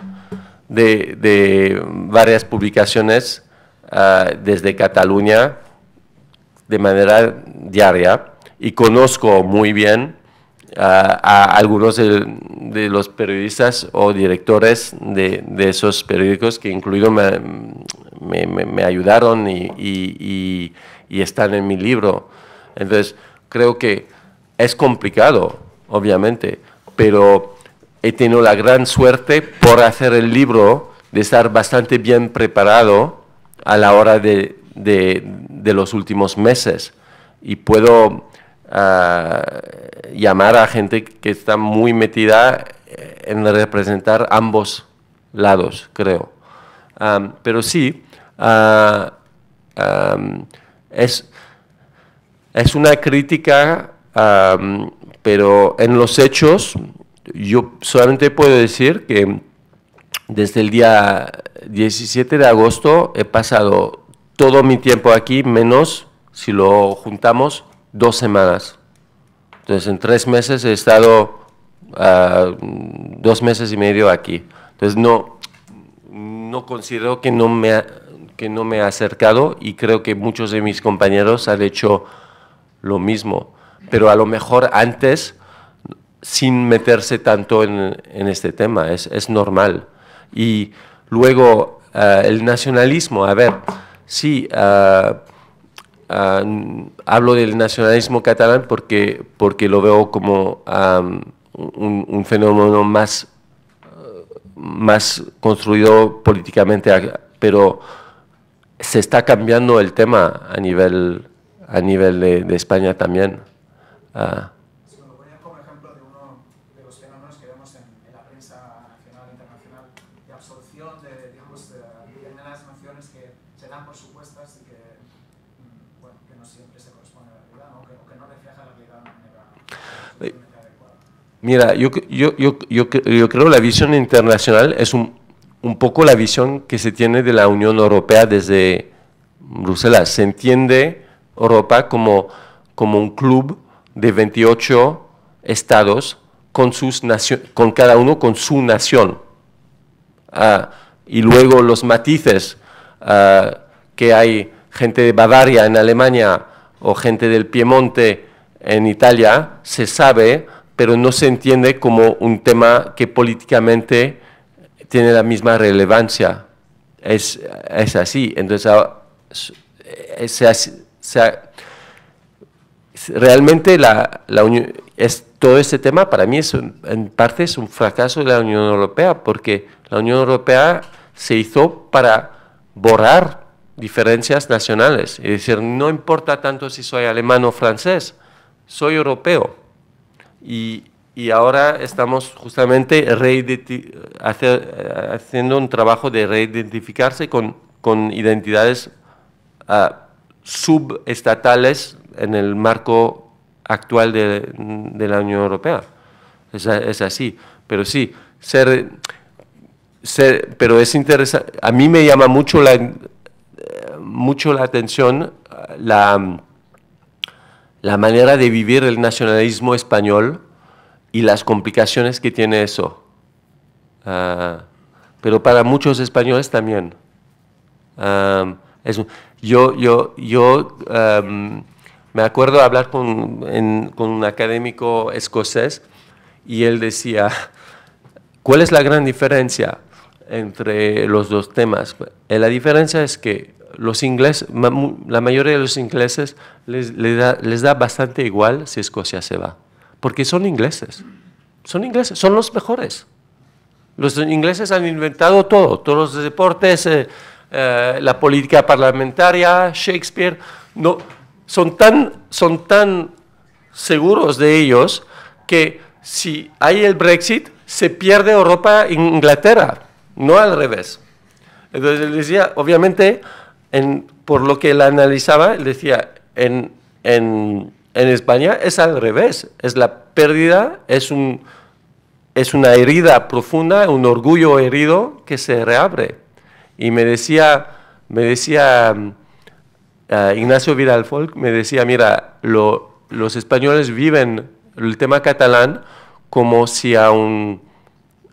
de, varias publicaciones ah, desde Cataluña de manera diaria y conozco muy bien ah, a algunos de, los periodistas o directores de, esos periódicos que incluido me, ayudaron y y están en mi libro. Entonces, creo que es complicado, obviamente, pero he tenido la gran suerte por hacer el libro de estar bastante bien preparado a la hora de, los últimos meses. Y puedo ah, llamar a gente que está muy metida en representar ambos lados, creo. pero sí, ah, es, es una crítica, pero en los hechos yo solamente puedo decir que desde el día 17 de agosto he pasado todo mi tiempo aquí, menos, si lo juntamos, dos semanas. Entonces, en tres meses he estado ah, dos meses y medio aquí. Entonces, no, no considero que no me que no me ha acercado y creo que muchos de mis compañeros han hecho lo mismo, pero a lo mejor antes sin meterse tanto en, este tema, es, normal. Y luego eh, el nacionalismo, a ver, sí, eh, eh, hablo del nacionalismo catalán porque, porque lo veo como un, fenómeno más, más construido políticamente, pero se está cambiando el tema a nivel, a nivel de, España también. Ah. lo cuando ponían como ejemplo de uno de los fenómenos que vemos en, en la prensa nacional e internacional, de absorción de, digamos, de las naciones que se dan por supuestas y que, mm, bueno, que no siempre se corresponde a la realidad, ¿no? o que no refleja la realidad de manera... Mira, yo, yo, yo, yo, creo que la visión internacional es un, un poco la visión que se tiene de la Unión Europea desde Bruselas. Se entiende Europa como, como un club de 28 estados con, sus con cada uno con su nación. Ah, y luego los matices ah, que hay gente de Bavaria en Alemania o gente del Piemonte en Italia, se sabe, pero no se entiende como un tema que políticamente tiene la misma relevancia. Es, es así. Entonces, realmente la, es, todo este tema para mí es en parte es un fracaso de la Unión Europea, porque la Unión Europea se hizo para borrar diferencias nacionales y decir, no importa tanto si soy alemán o francés, soy europeo. Y y ahora estamos justamente haciendo un trabajo de reidentificarse con, identidades ah, subestatales en el marco actual de, la Unión Europea. Es, así, pero sí, ser, ser pero es interesante, a mí me llama mucho la, mucho la atención ah, la, la manera de vivir el nacionalismo español y las complicaciones que tiene eso. Ah, pero para muchos españoles también. Ah, yo yo, yo me acuerdo hablar con, un académico escocés y él decía, ¿cuál es la gran diferencia entre los dos temas? Eh, la diferencia es que los ingleses, la mayoría de los ingleses les da bastante igual si Escocia se va porque son ingleses. Son ingleses, son los mejores. Los ingleses han inventado todo, todos los deportes, eh, eh, la política parlamentaria, Shakespeare. No, son, tan, son tan seguros de ellos que si hay el Brexit, se pierde Europa e Inglaterra, no al revés. Entonces él decía, obviamente, en, por lo que él analizaba, él decía, en, en en España es al revés, es la pérdida, es, un, es una herida profunda, un orgullo herido que se reabre. Y me decía, me decía mm, eh, Ignacio Vidal Folk, me decía, mira, los españoles viven el tema catalán como si a un,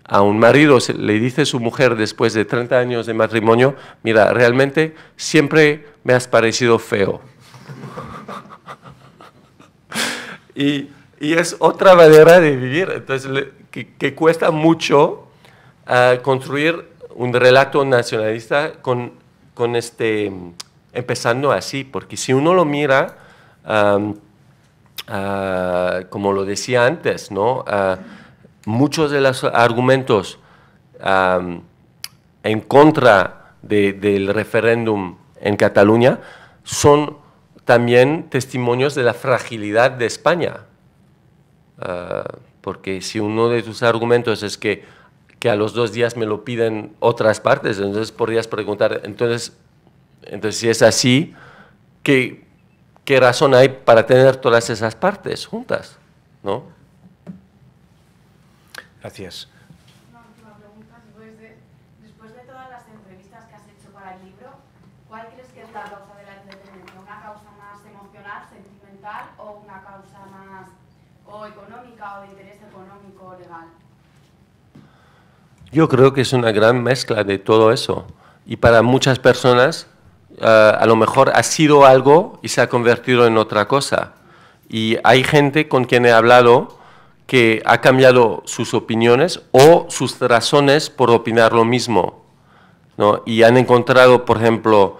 a un marido le dice su mujer después de 30 años de matrimonio, mira, realmente siempre me has parecido feo Y, es otra manera de vivir, entonces que, cuesta mucho ah, construir un relato nacionalista con, con este, empezando así, porque si uno lo mira, ah, como lo decía antes, ¿no? Ah, muchos de los argumentos en contra del referéndum en Cataluña son también testimonios de la fragilidad de España. Ah, porque si uno de tus argumentos es que, que, a los dos días me lo piden otras partes, entonces podrías preguntar, entonces, entonces si es así, ¿qué, ¿qué razón hay para tener todas esas partes juntas? ¿No? Gracias. o una causa más o económica o de interés económico o legal? Yo creo que es una gran mezcla de todo eso. Y para muchas personas eh, a lo mejor ha sido algo y se ha convertido en otra cosa. Y hay gente con quien he hablado que ha cambiado sus opiniones o sus razones por opinar lo mismo. ¿no? Y han encontrado, por ejemplo,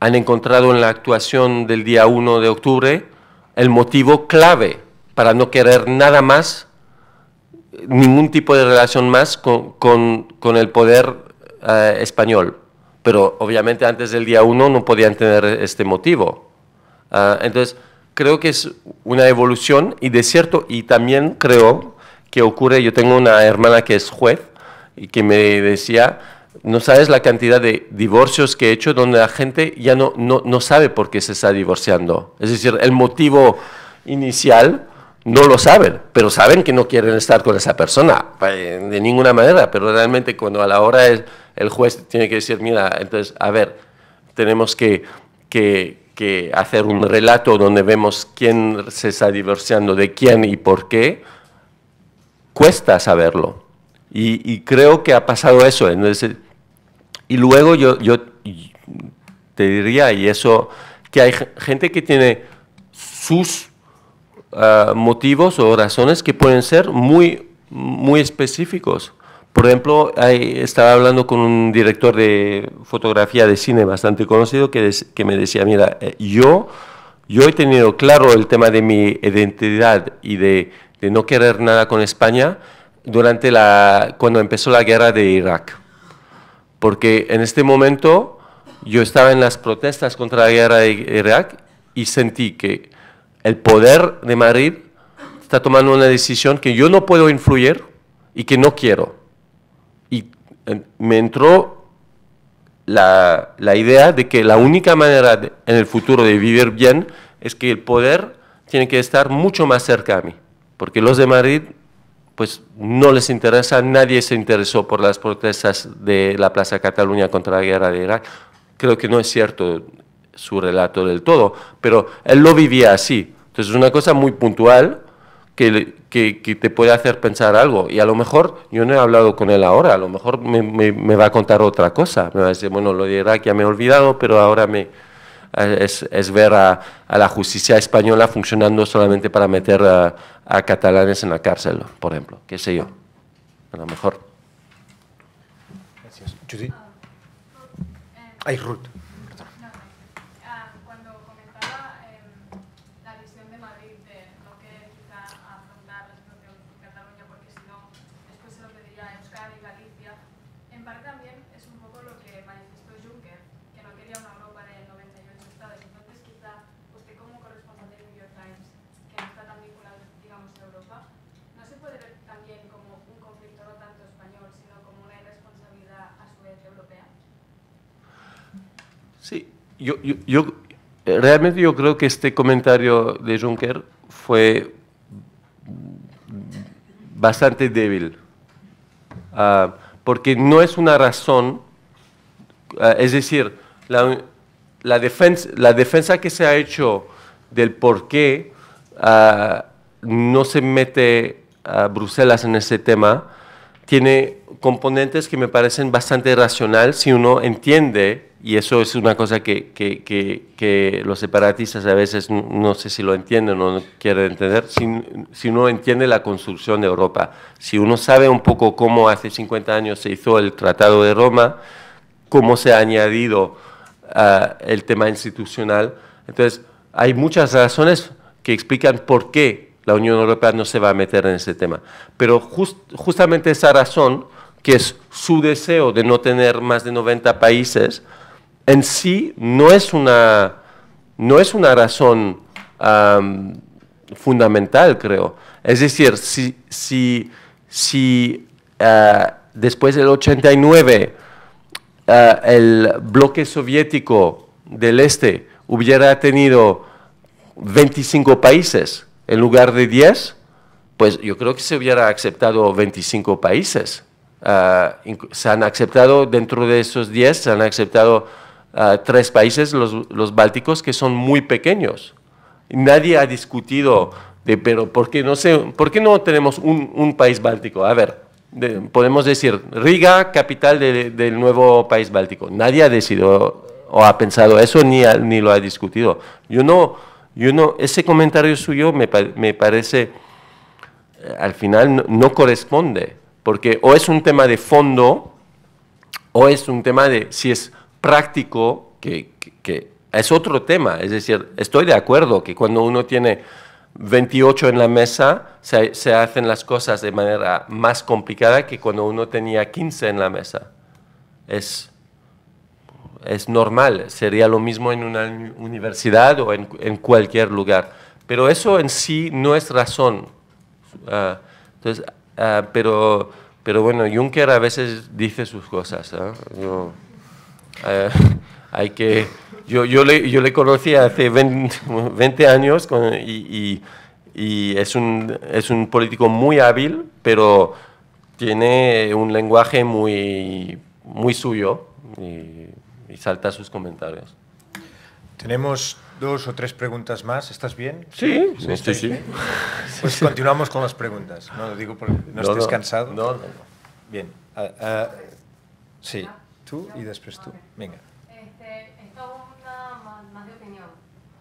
han encontrado en la actuación del día 1 de octubre el motivo clave para no querer nada más, ningún tipo de relación más con, el poder eh, español. Pero obviamente antes del día 1 no podían tener este motivo. Ah, entonces, creo que es una evolución y de cierto, y también creo que ocurre, yo tengo una hermana que es juez y que me decía, no sabes la cantidad de divorcios que he hecho donde la gente ya no, no, sabe por qué se está divorciando. Es decir, el motivo inicial no lo saben, pero saben que no quieren estar con esa persona, eh, de ninguna manera, pero realmente cuando a la hora el, juez tiene que decir, mira, entonces, a ver, tenemos que, hacer un relato donde vemos quién se está divorciando de quién y por qué, cuesta saberlo. Y, creo que ha pasado eso, en entonces y luego yo, yo te diría, y eso, que hay gente que tiene sus eh, motivos o razones que pueden ser muy, muy específicos. Por ejemplo, estaba hablando con un director de fotografía de cine bastante conocido que, me decía, mira, eh, yo, yo he tenido claro el tema de mi identidad y de, de no querer nada con España durante la, cuando empezó la guerra de Irak porque en este momento yo estaba en las protestas contra la guerra de Irak y sentí que el poder de Madrid está tomando una decisión que yo no puedo influir y que no quiero. Y eh, me entró la, idea de que la única manera en el futuro de vivir bien es que el poder tiene que estar mucho más cerca a mí, porque los de Madrid pues no les interesa, nadie se interesó por las protestas de la Plaza Cataluña contra la guerra de Irak. Creo que no es cierto su relato del todo, pero él lo vivía así. Entonces es una cosa muy puntual que, te puede hacer pensar algo. Y a lo mejor, yo no he hablado con él ahora, a lo mejor me, va a contar otra cosa. Me va a decir, bueno, lo de Irak ya me he olvidado, pero ahora me, es, es, ver a, a, la justicia española funcionando solamente para meter a, a catalanes en la cárcel, por ejemplo, qué sé yo, a lo mejor. Gracias. Ay, Ruth. yo, realmente yo creo que este comentario de Juncker fue bastante débil, ah, porque no es una razón, ah, es decir, la, defensa, que se ha hecho del por qué ah, no se mete a Bruselas en ese tema, tiene componentes que me parecen bastante racionales si uno entiende y eso es una cosa que, que, que, los separatistas a veces no sé si lo entienden o no quieren entender, si, si, uno entiende la construcción de Europa. Si uno sabe un poco cómo hace 50 años se hizo el Tratado de Roma, cómo se ha añadido ah, el tema institucional, entonces hay muchas razones que explican por qué la Unión Europea no se va a meter en ese tema. Pero justamente esa razón, que es su deseo de no tener más de 90 países, en sí no es una, no es una razón fundamental, creo. Es decir, si, ah, después del 89 ah, el bloque soviético del este hubiera tenido 25 países en lugar de 10, pues yo creo que se hubiera aceptado 25 países. Ah, se han aceptado dentro de esos 10, se han aceptado tres países, los, los, bálticos, que son muy pequeños. Nadie ha discutido de, pero ¿por qué no, sé, ¿por qué no tenemos un, un país báltico? A ver, podemos decir, Riga, capital del nuevo país báltico. Nadie ha decidido o ha pensado eso ni, ni lo ha discutido. Yo no, yo no, ese comentario suyo me, me parece, eh, al final, no corresponde porque o es un tema de fondo o es un tema de si es práctico que, es otro tema. Es decir, estoy de acuerdo que cuando uno tiene 28 en la mesa, se, hacen las cosas de manera más complicada que cuando uno tenía 15 en la mesa. Es, es normal, sería lo mismo en una universidad o en, cualquier lugar. Pero eso en sí no es razón. Ah, entonces, ah, pero, pero bueno, Juncker a veces dice sus cosas. ¿eh? Eh, hay que, yo, yo, le, yo le conocí hace 20, años y, y, es, un, es un político muy hábil, pero tiene un lenguaje muy, muy suyo y, salta sus comentarios. Tenemos dos o tres preguntas más. ¿Estás bien? Sí, sí, sí. Pues continuamos con las preguntas. No lo digo porque no, estés cansado. No, no, Bien. Ah, ah, sí. Tú y después tú. Venga. Este, esto es una más, de opinión.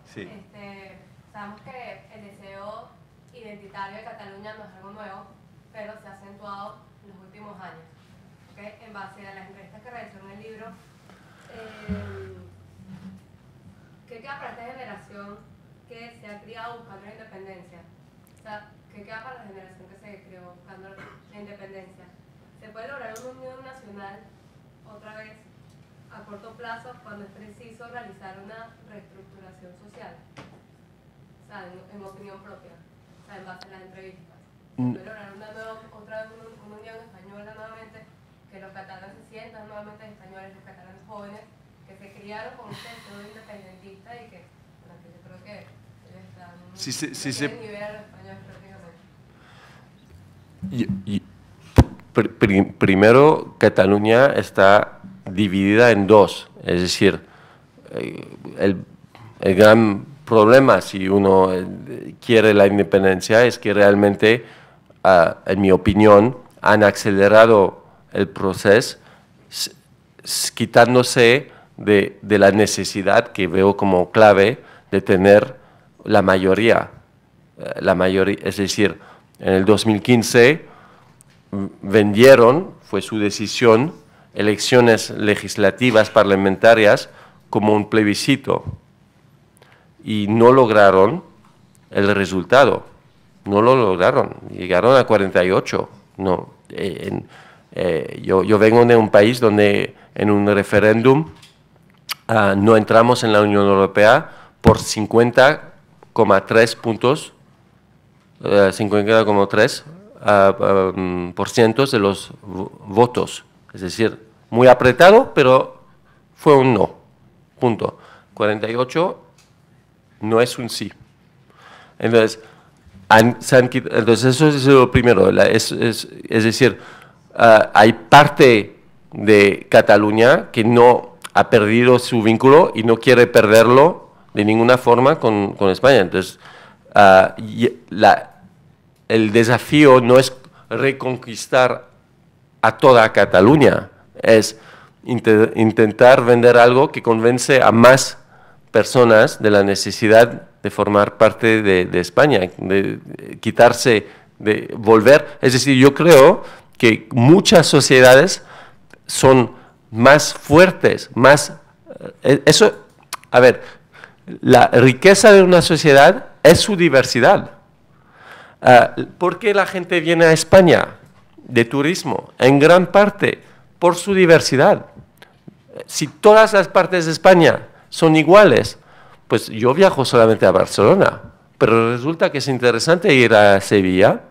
Este, sabemos que el deseo identitario de Cataluña no es algo nuevo, pero se ha acentuado en los últimos años. ¿okay? En base a las entrevistas que realizó en el libro, em, ¿qué queda para esta generación que se ha criado buscando la independencia? O sea, ¿qué queda para la generación que se crió buscando la independencia? ¿Se puede lograr una unión nacional otra vez a corto plazo cuando es preciso realizar una reestructuración social? O sea, en, opinión propia, o en base a las entrevistas. Mm. Lograr una nueva, otra una, unión española nuevamente, que los catalanes se sientan nuevamente españoles, los catalanes jóvenes, que se criaron con un centro independentista y que, bueno, que yo creo que están... Sí, sí, sí, Nivel a los españoles Y, y primero Cataluña está dividida en dos, es decir, eh, el, gran problema si uno eh, quiere la independencia es que realmente, ah, en mi opinión, han acelerado el proceso quitándose de, de, la necesidad que veo como clave de tener la mayoría. Eh, la mayoría es decir, en el 2015 vendieron, fue su decisión, elecciones legislativas parlamentarias como un plebiscito y no lograron el resultado, no lo lograron, llegaron a 48. No, eh, eh, yo, vengo de un país donde en un referéndum ah, no entramos en la Unión Europea por 50,3 puntos, 50,3 eh, Mm, por ciento de los votos. Es decir, muy apretado, pero fue un no. Punto. 48 no es un sí. Entonces, eso es lo primero. es, decir, ah, hay parte de Cataluña que no ha perdido su vínculo y no quiere perderlo de ninguna forma con, España. Entonces, ah, la, el desafío no es reconquistar a toda Cataluña, es intentar vender algo que convence a más personas de la necesidad de formar parte de, España, de, de quitarse, de volver. Es decir, yo creo que muchas sociedades son más fuertes, más... Eh, eso, a ver, la riqueza de una sociedad es su diversidad. Ah, ¿Por qué la gente viene a España de turismo? En gran parte por su diversidad. Si todas las partes de España son iguales, pues yo viajo solamente a Barcelona, pero resulta que es interesante ir a Sevilla,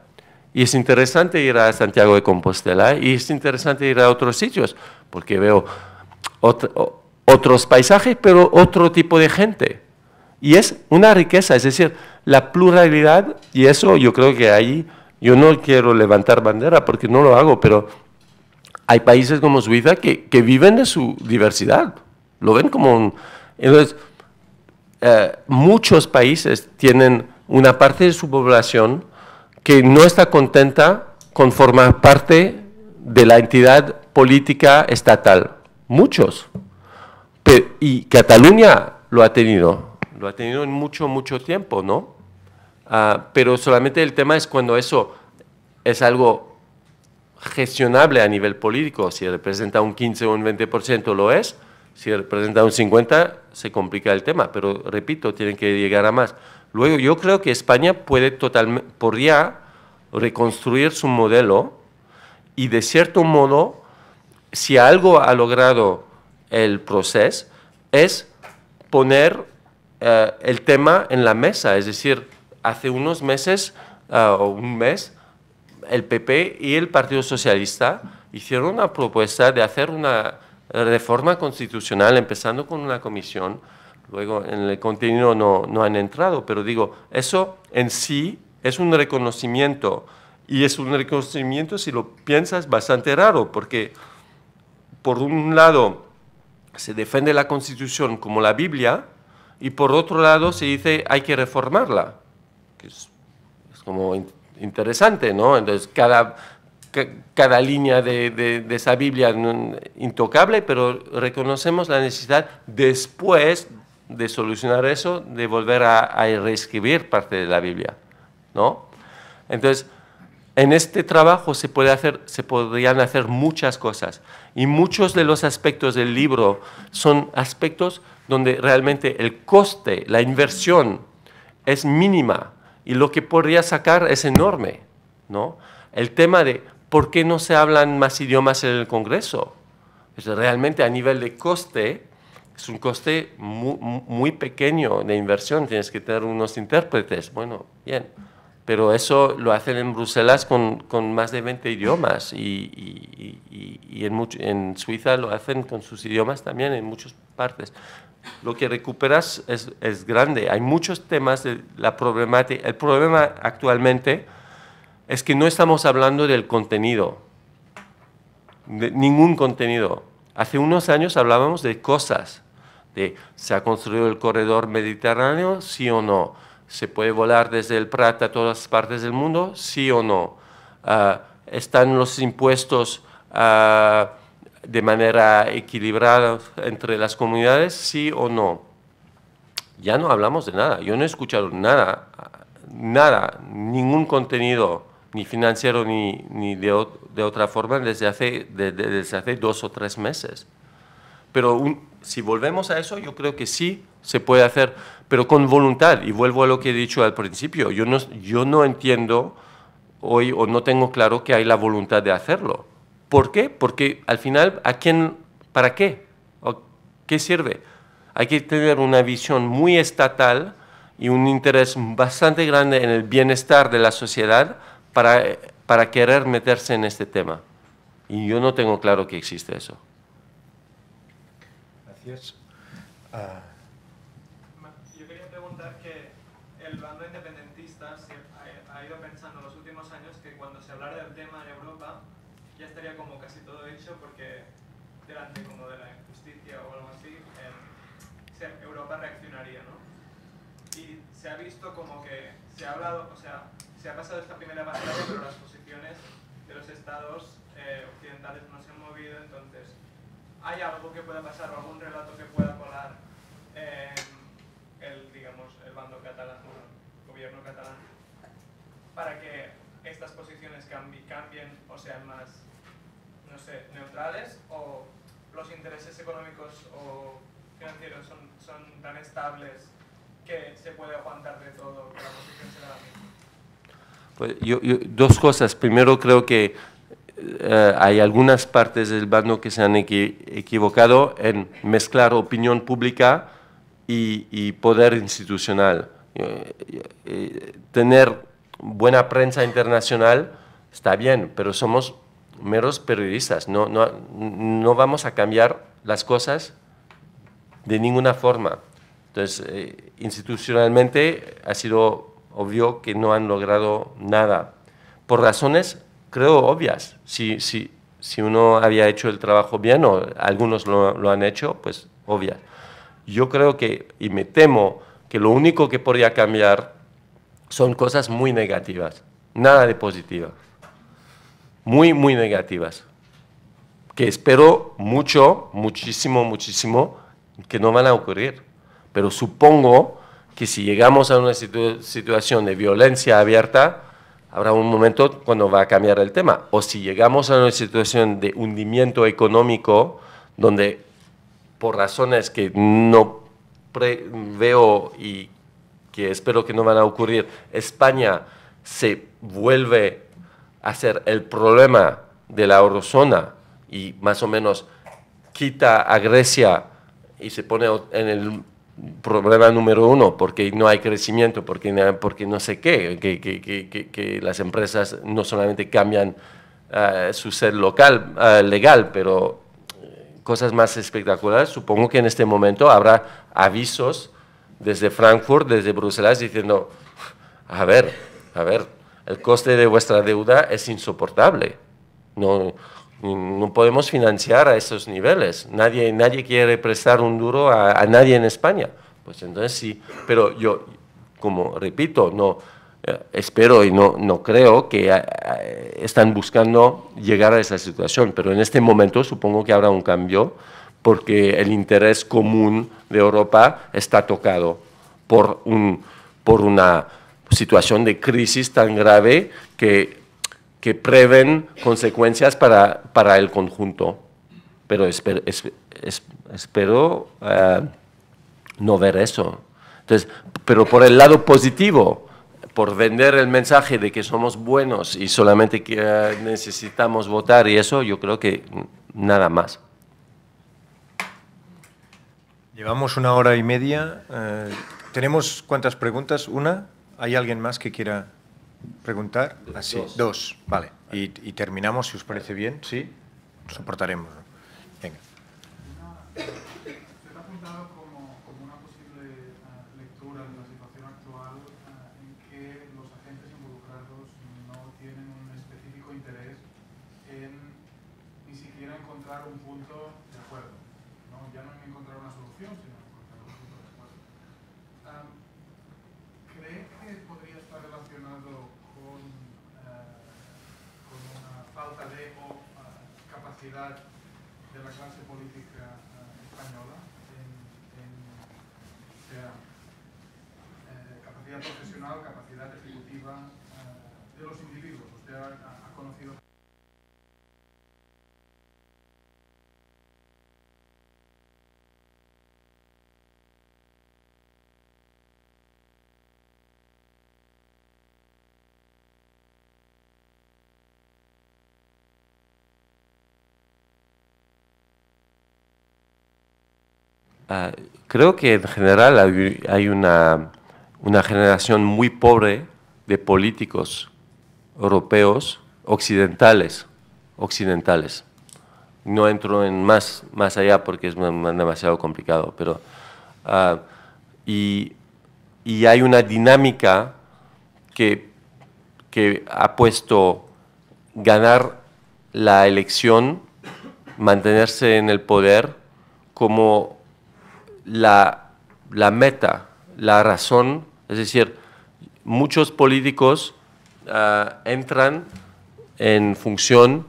y es interesante ir a Santiago de Compostela, y es interesante ir a otros sitios, porque veo otros paisajes, pero otro tipo de gente. Y es una riqueza, es decir, la pluralidad, y eso yo creo que ahí, yo no quiero levantar bandera porque no lo hago, pero hay países como Suiza que, que viven de su diversidad, lo ven como un... Entonces, eh, muchos países tienen una parte de su población que no está contenta con formar parte de la entidad política estatal. Muchos. y Cataluña lo ha tenido lo ha tenido en mucho, mucho tiempo, ¿no? Ah, pero solamente el tema es cuando eso es algo gestionable a nivel político, si representa un 15 o un 20% lo es, si representa un 50 se complica el tema, pero repito, tienen que llegar a más. Luego yo creo que España puede totalmente, podría reconstruir su modelo y de cierto modo, si algo ha logrado el proceso, es poner eh, el tema en la mesa. Es decir, hace unos meses eh, o un mes, el PP y el Partido Socialista hicieron una propuesta de hacer una reforma constitucional, empezando con una comisión. Luego en el contenido no, no han entrado, pero digo, eso en sí es un reconocimiento. Y es un reconocimiento, si lo piensas, bastante raro, porque por un lado se defiende la Constitución como la Biblia, y por otro lado se dice hay que reformarla, que es, como interesante, ¿no? Entonces cada, línea de, esa Biblia intocable, pero reconocemos la necesidad después de solucionar eso, de volver a, reescribir parte de la Biblia, ¿no? Entonces, en este trabajo se, puede hacer, se podrían hacer muchas cosas y muchos de los aspectos del libro son aspectos donde realmente el coste, la inversión es mínima y lo que podría sacar es enorme. ¿no? El tema de por qué no se hablan más idiomas en el Congreso. Es realmente a nivel de coste, es un coste muy, pequeño de inversión, tienes que tener unos intérpretes. Bueno, bien. Pero eso lo hacen en Bruselas con, con más de 20 idiomas y, en, en Suiza lo hacen con sus idiomas también en muchas partes lo que recuperas es, grande. Hay muchos temas de la problemática. El problema actualmente es que no estamos hablando del contenido, de ningún contenido. Hace unos años hablábamos de cosas, de se ha construido el corredor mediterráneo, sí o no. ¿Se puede volar desde el Prata a todas las partes del mundo? Sí o no. Ah, ¿Están los impuestos de manera equilibrada entre las comunidades, sí o no. Ya no hablamos de nada. Yo no he escuchado nada, nada, ningún contenido, ni financiero ni, de, otra forma, desde hace, desde hace dos o tres meses. Pero si volvemos a eso, yo creo que sí se puede hacer, pero con voluntad. Y vuelvo a lo que he dicho al principio. Yo no, yo no entiendo hoy o no tengo claro que hay la voluntad de hacerlo. ¿Por qué? Porque al final, ¿a quién, para qué? ¿Qué sirve? Hay que tener una visión muy estatal y un interés bastante grande en el bienestar de la sociedad para, para querer meterse en este tema. Y yo no tengo claro que existe eso. Gracias. Ah, ha pasado esta primera batalla pero las posiciones de los estados eh, occidentales no se han movido, entonces, ¿hay algo que pueda pasar o algún relato que pueda colar el, digamos, el bando catalán, el gobierno catalán, para que estas posiciones cambien, o sean más, no sé, neutrales o los intereses económicos o financieros son, son tan estables que se puede aguantar de todo, que la posición será la misma? Pues, dos cosas. Primero, creo que eh, hay algunas partes del bando que se han equivocado en mezclar opinión pública y, poder institucional. Eh, eh, tener buena prensa internacional está bien, pero somos meros periodistas, no, no, no vamos a cambiar las cosas de ninguna forma. Entonces, institucionalmente ha sido obvio que no han logrado nada, por razones, creo, obvias. Si, si, si uno había hecho el trabajo bien, o algunos lo, han hecho, pues obvia. Yo creo que, y me temo, que lo único que podría cambiar son cosas muy negativas, nada de positivas, muy, muy negativas, que espero mucho, muchísimo, muchísimo, que no van a ocurrir. Pero supongo que si llegamos a una situación de violencia abierta, habrá un momento cuando va a cambiar el tema. O si llegamos a una situación de hundimiento económico, donde por razones que no veo y que espero que no van a ocurrir, España se vuelve a ser el problema de la eurozona y más o menos quita a Grecia y se pone en el problema número uno, porque no hay crecimiento, porque, porque no sé qué, que, las empresas no solamente cambian ah, su ser local, ah, legal, pero eh, cosas más espectaculares. Supongo que en este momento habrá avisos desde Frankfurt, desde Bruselas, diciendo, a ver, a ver, el coste de vuestra deuda es insoportable. No, no podemos financiar a esos niveles. Nadie, nadie quiere prestar un duro a, nadie en España. Pues entonces sí, pero yo, como repito, no eh, espero y no, no creo que eh, eh, están buscando llegar a esa situación, pero en este momento supongo que habrá un cambio porque el interés común de Europa está tocado por, un, por una situación de crisis tan grave que que prevén consecuencias para, para el conjunto. Pero espero eh, no ver eso. Entonces, pero por el lado positivo, por vender el mensaje de que somos buenos y solamente que eh, necesitamos votar y eso, yo creo que nada más. Llevamos una hora y media. Eh, ¿Tenemos cuántas preguntas? ¿Una? ¿Hay alguien más que quiera preguntar dos, ah, vale. Y terminamos si os parece bien? Sí. Soportaremos. Venga. Se ha apuntado como una posible eh, lectura de la situación actual eh, en que los agentes involucrados no tienen un específico interés en ni siquiera encontrar un punto de acuerdo, ¿no? Ya no hay encontrar una solución. de la clase política eh, española, en, eh, capacidad profesional, capacidad ejecutiva eh, de los individuos. Usted ha conocido Ah, creo que en general hay, una, generación muy pobre de políticos europeos occidentales, occidentales. No entro en más, más allá porque es demasiado complicado, pero ah, y, hay una dinámica que, que ha puesto ganar la elección, mantenerse en el poder como la, meta, la razón, es decir, muchos políticos ah, entran en función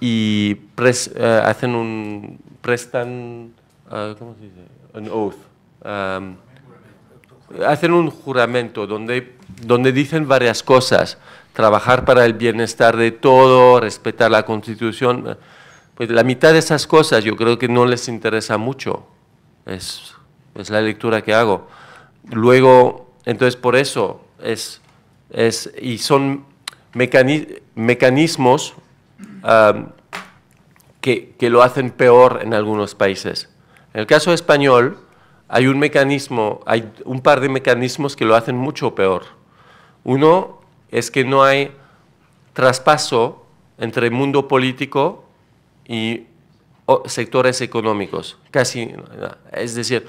y ah, hacen un, prestan, ah, oath. hacen un juramento donde, donde dicen varias cosas, trabajar para el bienestar de todo, respetar la constitución, pues la mitad de esas cosas yo creo que no les interesa mucho. Es, es la lectura que hago. Luego, entonces por eso y son mecanismos que, que, lo hacen peor en algunos países. En el caso español, hay un mecanismo, hay un par de mecanismos que lo hacen mucho peor. Uno es que no hay traspaso entre mundo político y sectores económicos casi, es decir,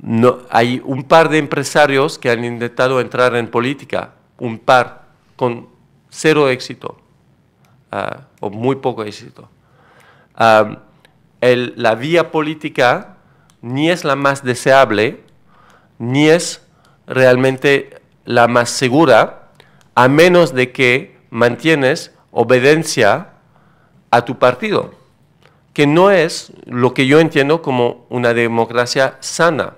no, hay un par de empresarios que han intentado entrar en política, un par, con cero éxito, ah, o muy poco éxito. la vía política ni es la más deseable, ni es realmente la más segura, a menos de que mantienes obediencia a tu partido que no es lo que yo entiendo como una democracia sana.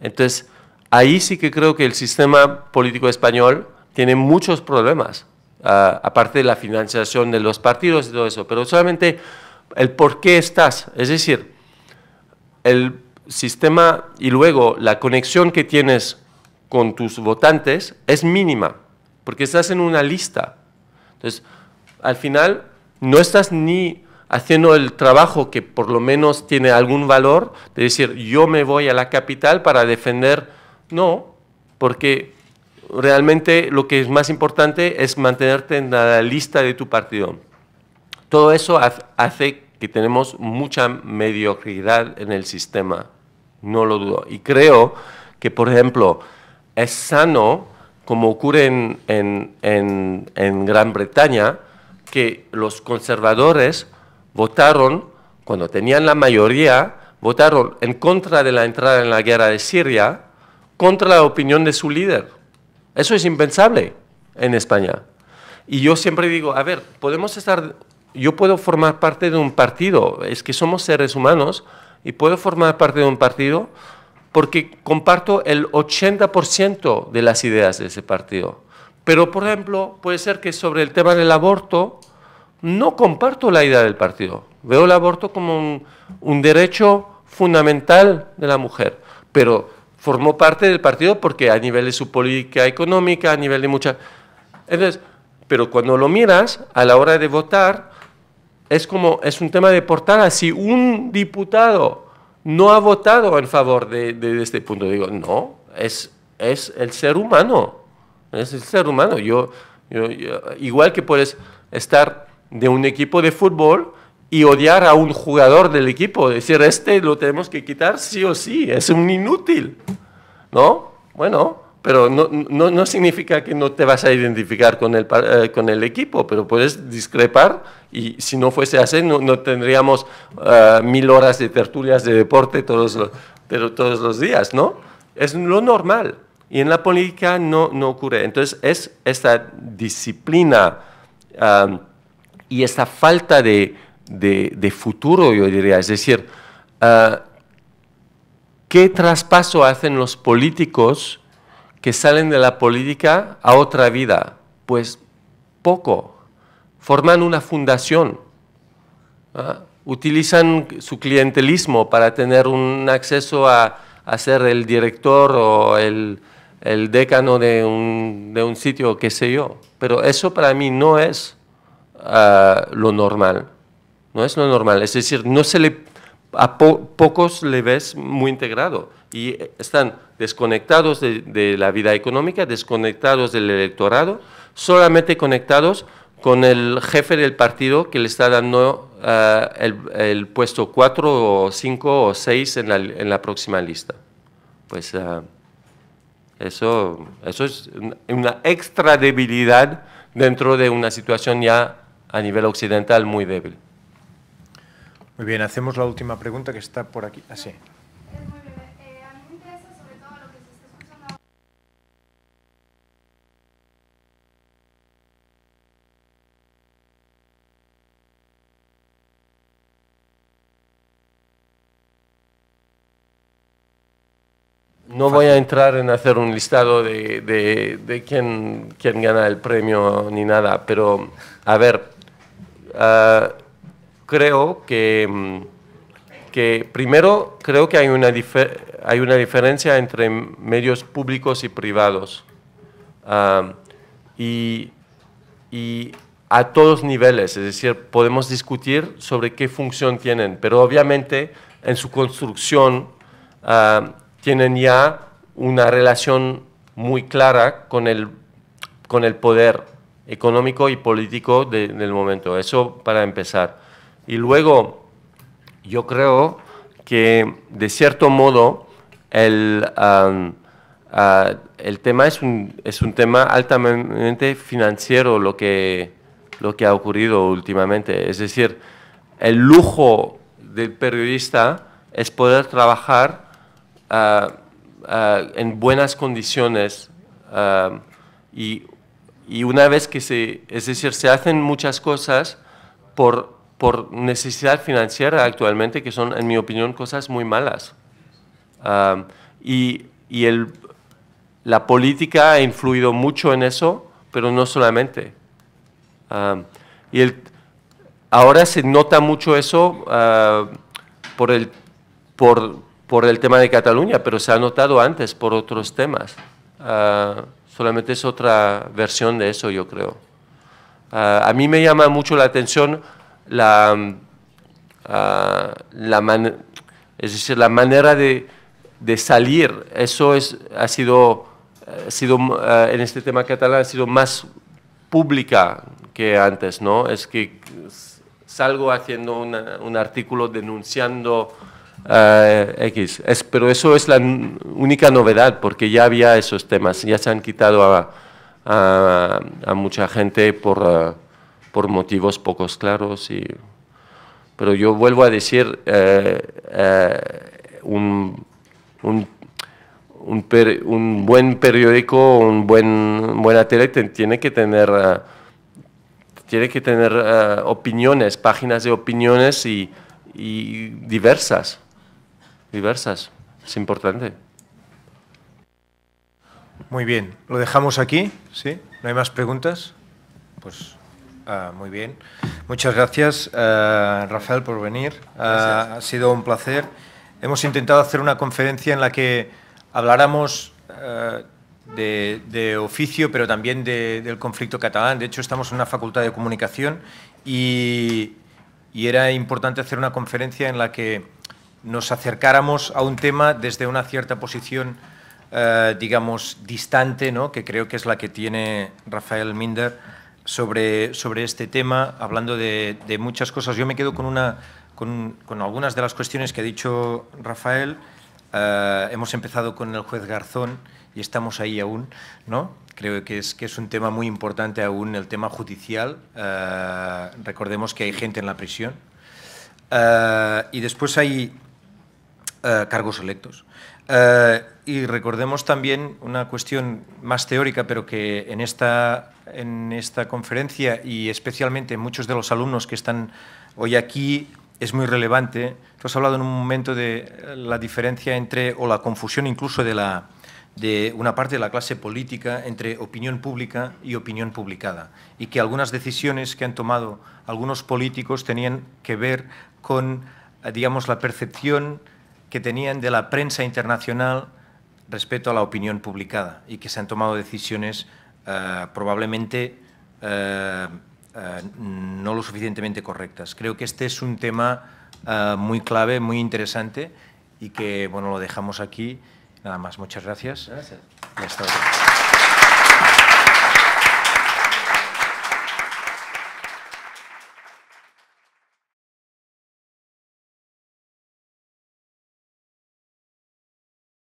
Entonces, ahí sí que creo que el sistema político español tiene muchos problemas, ah, aparte de la financiación de los partidos y todo eso, pero solamente el por qué estás, es decir, el sistema y luego la conexión que tienes con tus votantes es mínima, porque estás en una lista. Entonces, al final, no estás ni haciendo el trabajo que por lo menos tiene algún valor, de decir, yo me voy a la capital para defender, no, porque realmente lo que es más importante es mantenerte en la lista de tu partido. Todo eso hace que tenemos mucha mediocridad en el sistema, no lo dudo. Y creo que, por ejemplo, es sano, como ocurre en, en Gran Bretaña, que los conservadores votaron, cuando tenían la mayoría, votaron en contra de la entrada en la guerra de Siria, contra la opinión de su líder. Eso es impensable en España. Y yo siempre digo, a ver, podemos estar, yo puedo formar parte de un partido, es que somos seres humanos y puedo formar parte de un partido porque comparto el 80% de las ideas de ese partido. Pero, por ejemplo, puede ser que sobre el tema del aborto, no comparto la idea del partido. Veo el aborto como un, derecho fundamental de la mujer, pero formó parte del partido porque a nivel de su política económica, a nivel de muchas... pero cuando lo miras a la hora de votar, es como, es un tema de portada. Si un diputado no ha votado en favor de, este punto, digo, no, es, es el ser humano, es el ser humano. yo igual que puedes estar de un equipo de fútbol y odiar a un jugador del equipo, decir, este lo tenemos que quitar sí o sí, es un inútil, ¿no? Bueno, pero no, no, no significa que no te vas a identificar con el, eh, con el equipo, pero puedes discrepar y si no fuese así, no, no tendríamos eh, mil horas de tertulias de deporte todos los, pero todos los días, ¿no? Es lo normal. Y en la política no, no ocurre. Entonces, es esta disciplina y esta falta de, futuro, yo diría, es decir, eh, ¿qué traspaso hacen los políticos que salen de la política a otra vida? Pues poco. Forman una fundación. ¿ah? Utilizan su clientelismo para tener un acceso a, ser el director o el, el decano de un, de un, sitio, qué sé yo. Pero eso para mí no es lo normal. No es lo normal. Es decir, no se le, a pocos le ves muy integrado y están desconectados de, la vida económica, desconectados del electorado, solamente conectados con el jefe del partido que le está dando eh, el, puesto 4 o 5 o 6 en la, próxima lista. Pues eh, eso, eso es una extra debilidad dentro de una situación ya a nivel occidental muy débil. Muy bien, hacemos la última pregunta que está por aquí. Así. Ah, no voy a entrar en hacer un listado de, de, de quién, quién, gana el premio ni nada, pero a ver, Ah, creo mm, que, primero creo que hay una, hay una diferencia entre medios públicos y privados. y, a todos niveles, es decir, podemos discutir sobre qué función tienen, pero obviamente en su construcción ah, tienen ya una relación muy clara con el, con el poder económico y político del momento. Eso para empezar. Y luego, yo creo que de cierto modo el, el tema es un, es un tema altamente financiero lo que, lo que ha ocurrido últimamente. Es decir, el lujo del periodista es poder trabajar ah, ah, en buenas condiciones ah, y y una vez que se, es decir, se hacen muchas cosas por, por necesidad financiera actualmente, que son, en mi opinión, cosas muy malas. y, y el, la política ha influido mucho en eso, pero no solamente. y ahora se nota mucho eso ah, por, el, por, el tema de Cataluña, pero se ha notado antes por otros temas. Ah, Solamente es otra versión de eso, yo creo. Ah, a mí me llama mucho la atención la, mm, ah, la es decir, la manera de, salir. Eso es, ha sido, eh, sido ah, en este tema catalán, ha sido más pública que antes, ¿no? Es que salgo haciendo un artículo denunciando Ah, pero eso es la única novedad, porque ya había esos temas, ya se han quitado a, mucha gente ah, por, motivos pocos claros. Y, pero yo vuelvo a decir, eh, eh, un, buen periódico, un buen, buena tele tiene que tener... Ah, tiene que tener opiniones, páginas de opiniones y diversas diversas. Es importante. Muy bien, lo dejamos aquí, ¿sí? ¿No hay más preguntas? Pues ah, muy bien. Muchas gracias, ah, Rafael, por venir. Ah, ha sido un placer. Hemos intentado hacer una conferencia en la que habláramos de, oficio, pero también del conflicto catalán. De hecho, estamos en una facultad de comunicación y era importante hacer una conferencia en la que nos acercáramos a un tema desde una cierta posición, eh, digamos, distante, ¿no? que creo que es la que tiene Rafael Minder sobre, sobre este tema, hablando de, muchas cosas. Yo me quedo con, una, con, algunas de las cuestiones que ha dicho Rafael. Eh, hemos empezado con el juez Garzón y estamos ahí aún, ¿no? Creo que es, que es un tema muy importante aún, el tema judicial. Eh, recordemos que hay gente en la prisión. y después hay eh, cargos electos. Eh, y recordemos también una cuestión más teórica, pero que en esta, en esta conferencia y especialmente muchos de los alumnos que están hoy aquí es muy relevante. hemos hablado en un momento de la diferencia entre, o la confusión incluso de, la, de una parte de la clase política entre opinión pública y opinión publicada, y que algunas decisiones que han tomado algunos políticos tenían que ver con, eh, digamos, la percepción que tenían de la prensa internacional respecto a la opinión publicada y que se han tomado decisiones eh, probablemente eh, eh, no lo suficientemente correctas. Creo que este es un tema muy clave, muy interesante y que bueno lo dejamos aquí. Nada más, muchas gracias.